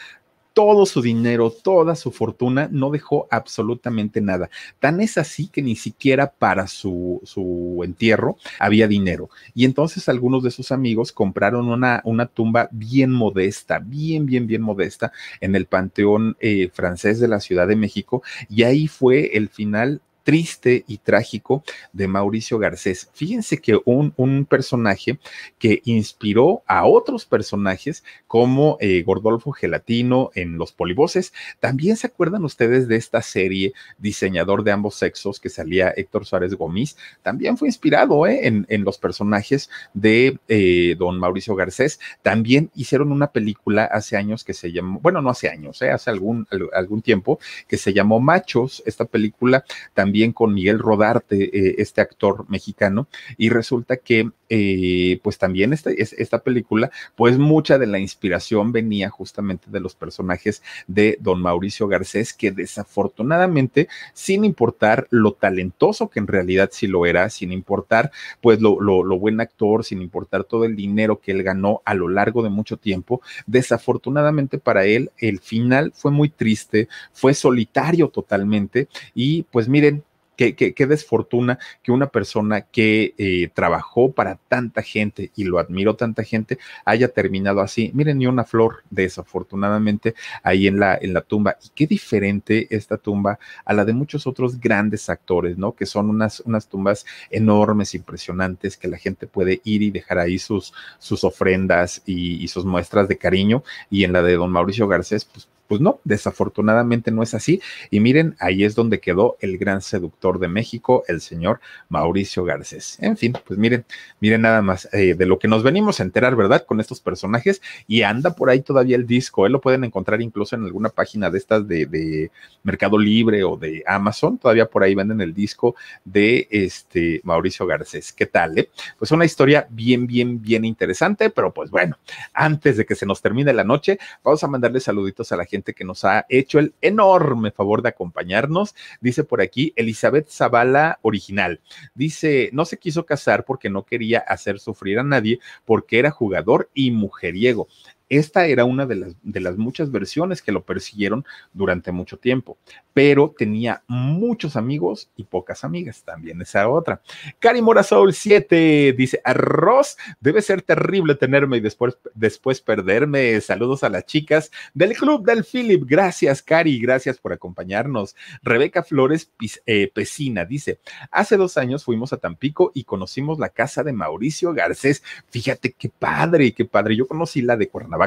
todo su dinero, toda su fortuna, no dejó absolutamente nada. Tan es así que ni siquiera para su, su entierro había dinero. Y entonces algunos de sus amigos compraron una, una tumba bien modesta, bien, bien, bien modesta en el Panteón eh, Francés de la Ciudad de México. Y ahí fue el final triste y trágico de Mauricio Garcés. Fíjense que un, un personaje que inspiró a otros personajes como eh, Gordolfo Gelatino en Los Polivoces. También se acuerdan ustedes de esta serie Diseñador de ambos sexos que salía Héctor Suárez Gómez. También fue inspirado eh, en, los personajes de eh, don Mauricio Garcés. También hicieron una película hace años que se llamó, bueno, no hace años, hace algún, algún tiempo, que se llamó Machos. Esta película también bien con Miguel Rodarte, eh, este actor mexicano, y resulta que eh, pues también esta, esta película, pues mucha de la inspiración venía justamente de los personajes de don Mauricio Garcés, que desafortunadamente, sin importar lo talentoso que en realidad sí lo era, sin importar pues lo, lo buen actor, sin importar todo el dinero que él ganó a lo largo de mucho tiempo, desafortunadamente para él el final fue muy triste, fue solitario totalmente y pues miren, Qué, desfortuna que una persona que eh, trabajó para tanta gente y lo admiró tanta gente haya terminado así. Miren, ni una flor, desafortunadamente, ahí en la, en la tumba. Y qué diferente esta tumba a la de muchos otros grandes actores, ¿no? Que son unas, unas tumbas enormes, impresionantes, que la gente puede ir y dejar ahí sus, sus ofrendas y, y sus muestras de cariño. Y en la de don Mauricio Garcés, pues pues no, desafortunadamente no es así. Y miren, ahí es donde quedó el gran seductor de México, el señor Mauricio Garcés. En fin, pues miren, miren nada más eh, de lo que nos venimos a enterar, ¿verdad? Con estos personajes. Y anda por ahí todavía el disco, ¿eh? lo pueden encontrar incluso en alguna página de estas de, de Mercado Libre o de Amazon. Todavía por ahí venden el disco de este Mauricio Garcés. ¿Qué tal? Eh? Pues una historia bien, bien, bien interesante, pero pues bueno, antes de que se nos termine la noche, vamos a mandarle saluditos a la gente que nos ha hecho el enorme favor de acompañarnos. Dice por aquí Elizabeth Zavala original. Dice, no se quiso casar porque no quería hacer sufrir a nadie porque era jugador y mujeriego. Esta era una de las, de las muchas versiones que lo persiguieron durante mucho tiempo, pero tenía muchos amigos y pocas amigas, también esa otra. Cari Morazol 7 dice, arroz, debe ser terrible tenerme y después, después perderme. Saludos a las chicas del Club del Philip. Gracias, Cari, gracias por acompañarnos. Rebeca Flores eh, Pesina dice, hace dos años fuimos a Tampico y conocimos la casa de Mauricio Garcés. Fíjate qué padre, qué padre. Yo conocí la de Cuernavaca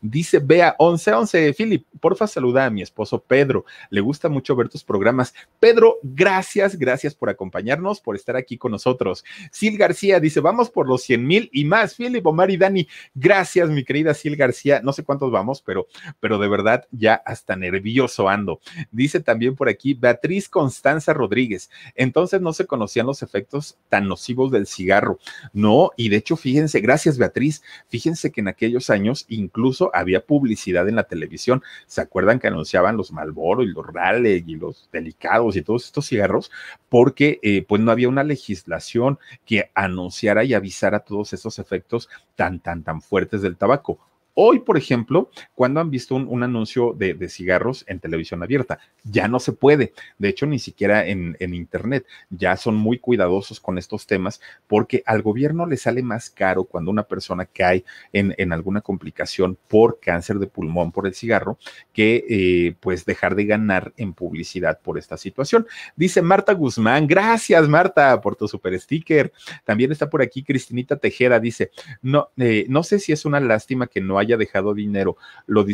Dice Bea 1111, Philip, porfa saluda a mi esposo Pedro. Le gusta mucho ver tus programas. Pedro, gracias, gracias por acompañarnos, por estar aquí con nosotros. Sil García dice, vamos por los 100 mil y más. Philip, Omar y Dani, gracias, mi querida Sil García. No sé cuántos vamos, pero, pero de verdad ya hasta nervioso ando. Dice también por aquí Beatriz Constanza Rodríguez. Entonces no se conocían los efectos tan nocivos del cigarro. No, y de hecho, fíjense, gracias Beatriz, fíjense que en aquellos años Incluso había publicidad en la televisión. ¿Se acuerdan que anunciaban los Malboro y los Raleigh y los Delicados y todos estos cigarros? Porque eh, pues no había una legislación que anunciara y avisara todos esos efectos tan, tan, tan fuertes del tabaco. Hoy, por ejemplo, cuando han visto un, anuncio de, cigarros en televisión abierta, ya no se puede. De hecho, ni siquiera en, Internet. Ya son muy cuidadosos con estos temas porque al gobierno le sale más caro cuando una persona cae en, alguna complicación por cáncer de pulmón por el cigarro que eh, pues dejar de ganar en publicidad por esta situación. Dice Marta Guzmán, gracias Marta por tu super sticker. También está por aquí Cristinita Tejera, dice, no, eh, no sé si es una lástima que no haya dejado dinero. Lo que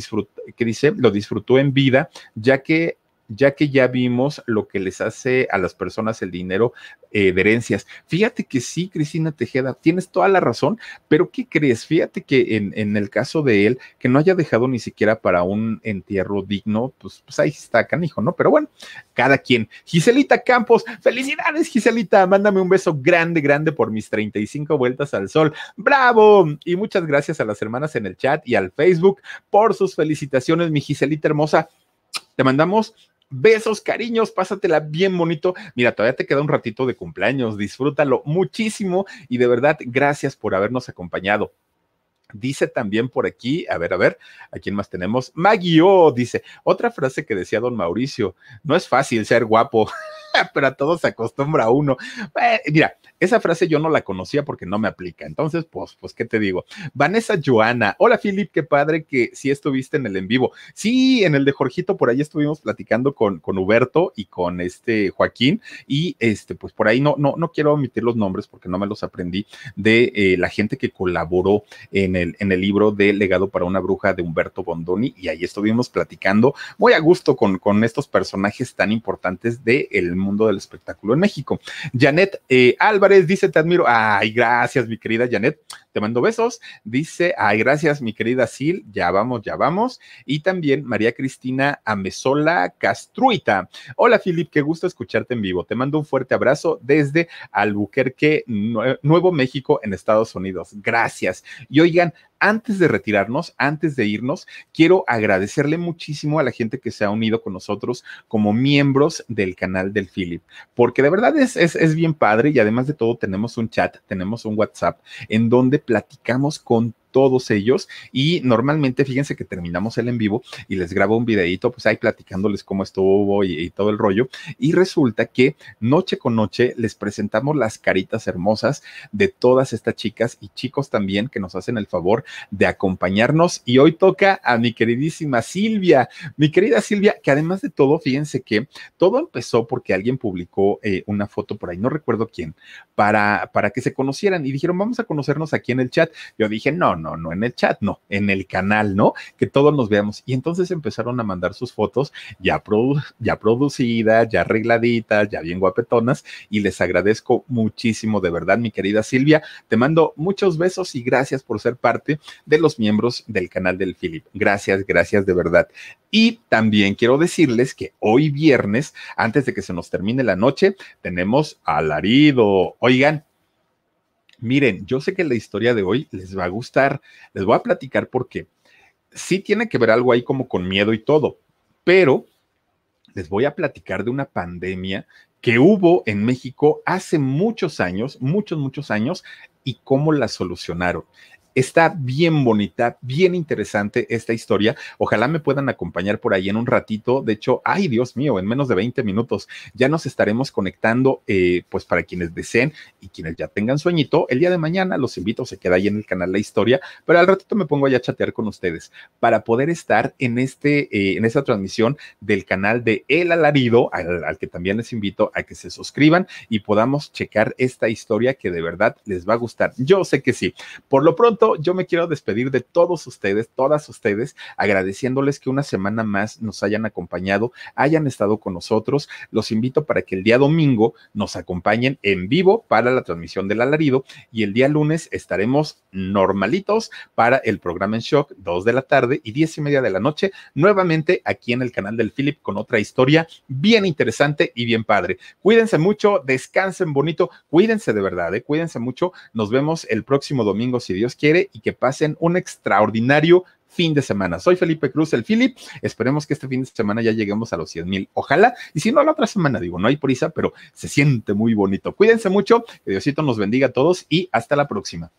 dice, lo disfrutó en vida, ya que ya que ya vimos lo que les hace a las personas el dinero eh, de herencias. Fíjate que sí, Cristina Tejeda, tienes toda la razón, pero ¿qué crees? Fíjate que en, el caso de él, que no haya dejado ni siquiera para un entierro digno, pues, pues ahí está, canijo, ¿no? Pero bueno, cada quien. Giselita Campos, felicidades, Giselita, mándame un beso grande, grande por mis 35 vueltas al sol. ¡Bravo! Y muchas gracias a las hermanas en el chat y al Facebook por sus felicitaciones, mi Giselita hermosa. Te mandamos Besos, cariños, pásatela bien bonito. Mira, todavía te queda un ratito de cumpleaños, disfrútalo muchísimo y de verdad, gracias por habernos acompañado. Dice también por aquí, a ver, a ver, ¿a quién más tenemos? Maggie dice, otra frase que decía don Mauricio, no es fácil ser guapo. pero a todos se acostumbra uno. Eh, mira, esa frase yo no la conocía porque no me aplica. Entonces, pues, pues, ¿qué te digo? Vanessa Joana. Hola, Filip, qué padre que sí estuviste en el en vivo. Sí, en el de Jorgito, por ahí estuvimos platicando con, con Huberto y con este Joaquín. Y este, pues por ahí no, no, no quiero omitir los nombres porque no me los aprendí de eh, la gente que colaboró en el, en el libro de Legado para una bruja de Humberto Bondoni. Y ahí estuvimos platicando muy a gusto con, con estos personajes tan importantes del de mundo del espectáculo en México. Janet eh, Álvarez dice, te admiro. Ay, gracias, mi querida Janet. Te mando besos. Dice, ay, gracias, mi querida Sil. Ya vamos, ya vamos. Y también María Cristina Amesola Castruita. Hola, Filip, qué gusto escucharte en vivo. Te mando un fuerte abrazo desde Albuquerque, Nuevo México, en Estados Unidos. Gracias. Y oigan, antes de retirarnos, antes de irnos, quiero agradecerle muchísimo a la gente que se ha unido con nosotros como miembros del canal del Philip, porque de verdad es, es, es bien padre y además de todo tenemos un chat, tenemos un WhatsApp en donde platicamos con todos ellos. Y normalmente, fíjense que terminamos el en vivo y les grabo un videito, pues ahí platicándoles cómo estuvo y, y todo el rollo. Y resulta que noche con noche les presentamos las caritas hermosas de todas estas chicas y chicos también que nos hacen el favor de acompañarnos. Y hoy toca a mi queridísima Silvia, mi querida Silvia, que además de todo, fíjense que todo empezó porque alguien publicó eh, una foto por ahí, no recuerdo quién, para, para que se conocieran y dijeron, vamos a conocernos aquí en el chat. Yo dije, no, no, no en el chat, no, en el canal, ¿no? Que todos nos veamos. Y entonces empezaron a mandar sus fotos ya, ya producidas, ya arregladitas, ya bien guapetonas, y les agradezco muchísimo, de verdad, mi querida Silvia. Te mando muchos besos y gracias por ser parte de los miembros del canal del Philip. Gracias, gracias de verdad. Y también quiero decirles que hoy viernes, antes de que se nos termine la noche, tenemos alarido. Oigan, Miren, yo sé que la historia de hoy les va a gustar, les voy a platicar porque sí tiene que ver algo ahí como con miedo y todo, pero les voy a platicar de una pandemia que hubo en México hace muchos años, muchos, muchos años, y cómo la solucionaron. Está bien bonita, bien interesante esta historia. Ojalá me puedan acompañar por ahí en un ratito. De hecho, ay Dios mío, en menos de 20 minutos ya nos estaremos conectando, eh, pues para quienes deseen y quienes ya tengan sueñito, el día de mañana los invito, se queda ahí en el canal La Historia, pero al ratito me pongo allá a chatear con ustedes para poder estar en, este, eh, en esta transmisión del canal de El Alarido, al que también les invito a que se suscriban y podamos checar esta historia que de verdad les va a gustar. Yo sé que sí. Por lo pronto, yo me quiero despedir de todos ustedes, todas ustedes, agradeciéndoles que una semana más nos hayan acompañado, hayan estado con nosotros. Los invito para que el día domingo nos acompañen en vivo para la transmisión del alarido y el día lunes estaremos normalitos para el programa en shock, 2 de la tarde y diez y media de la noche, nuevamente aquí en el canal del Philip con otra historia bien interesante y bien padre. Cuídense mucho, descansen bonito, cuídense de verdad, eh, cuídense mucho. Nos vemos el próximo domingo, si Dios quiere y que pasen un extraordinario fin de semana. Soy Felipe Cruz, el Philip. Esperemos que este fin de semana ya lleguemos a los 100 mil. Ojalá. Y si no, la otra semana, digo, no hay prisa, pero se siente muy bonito. Cuídense mucho. Que Diosito nos bendiga a todos y hasta la próxima.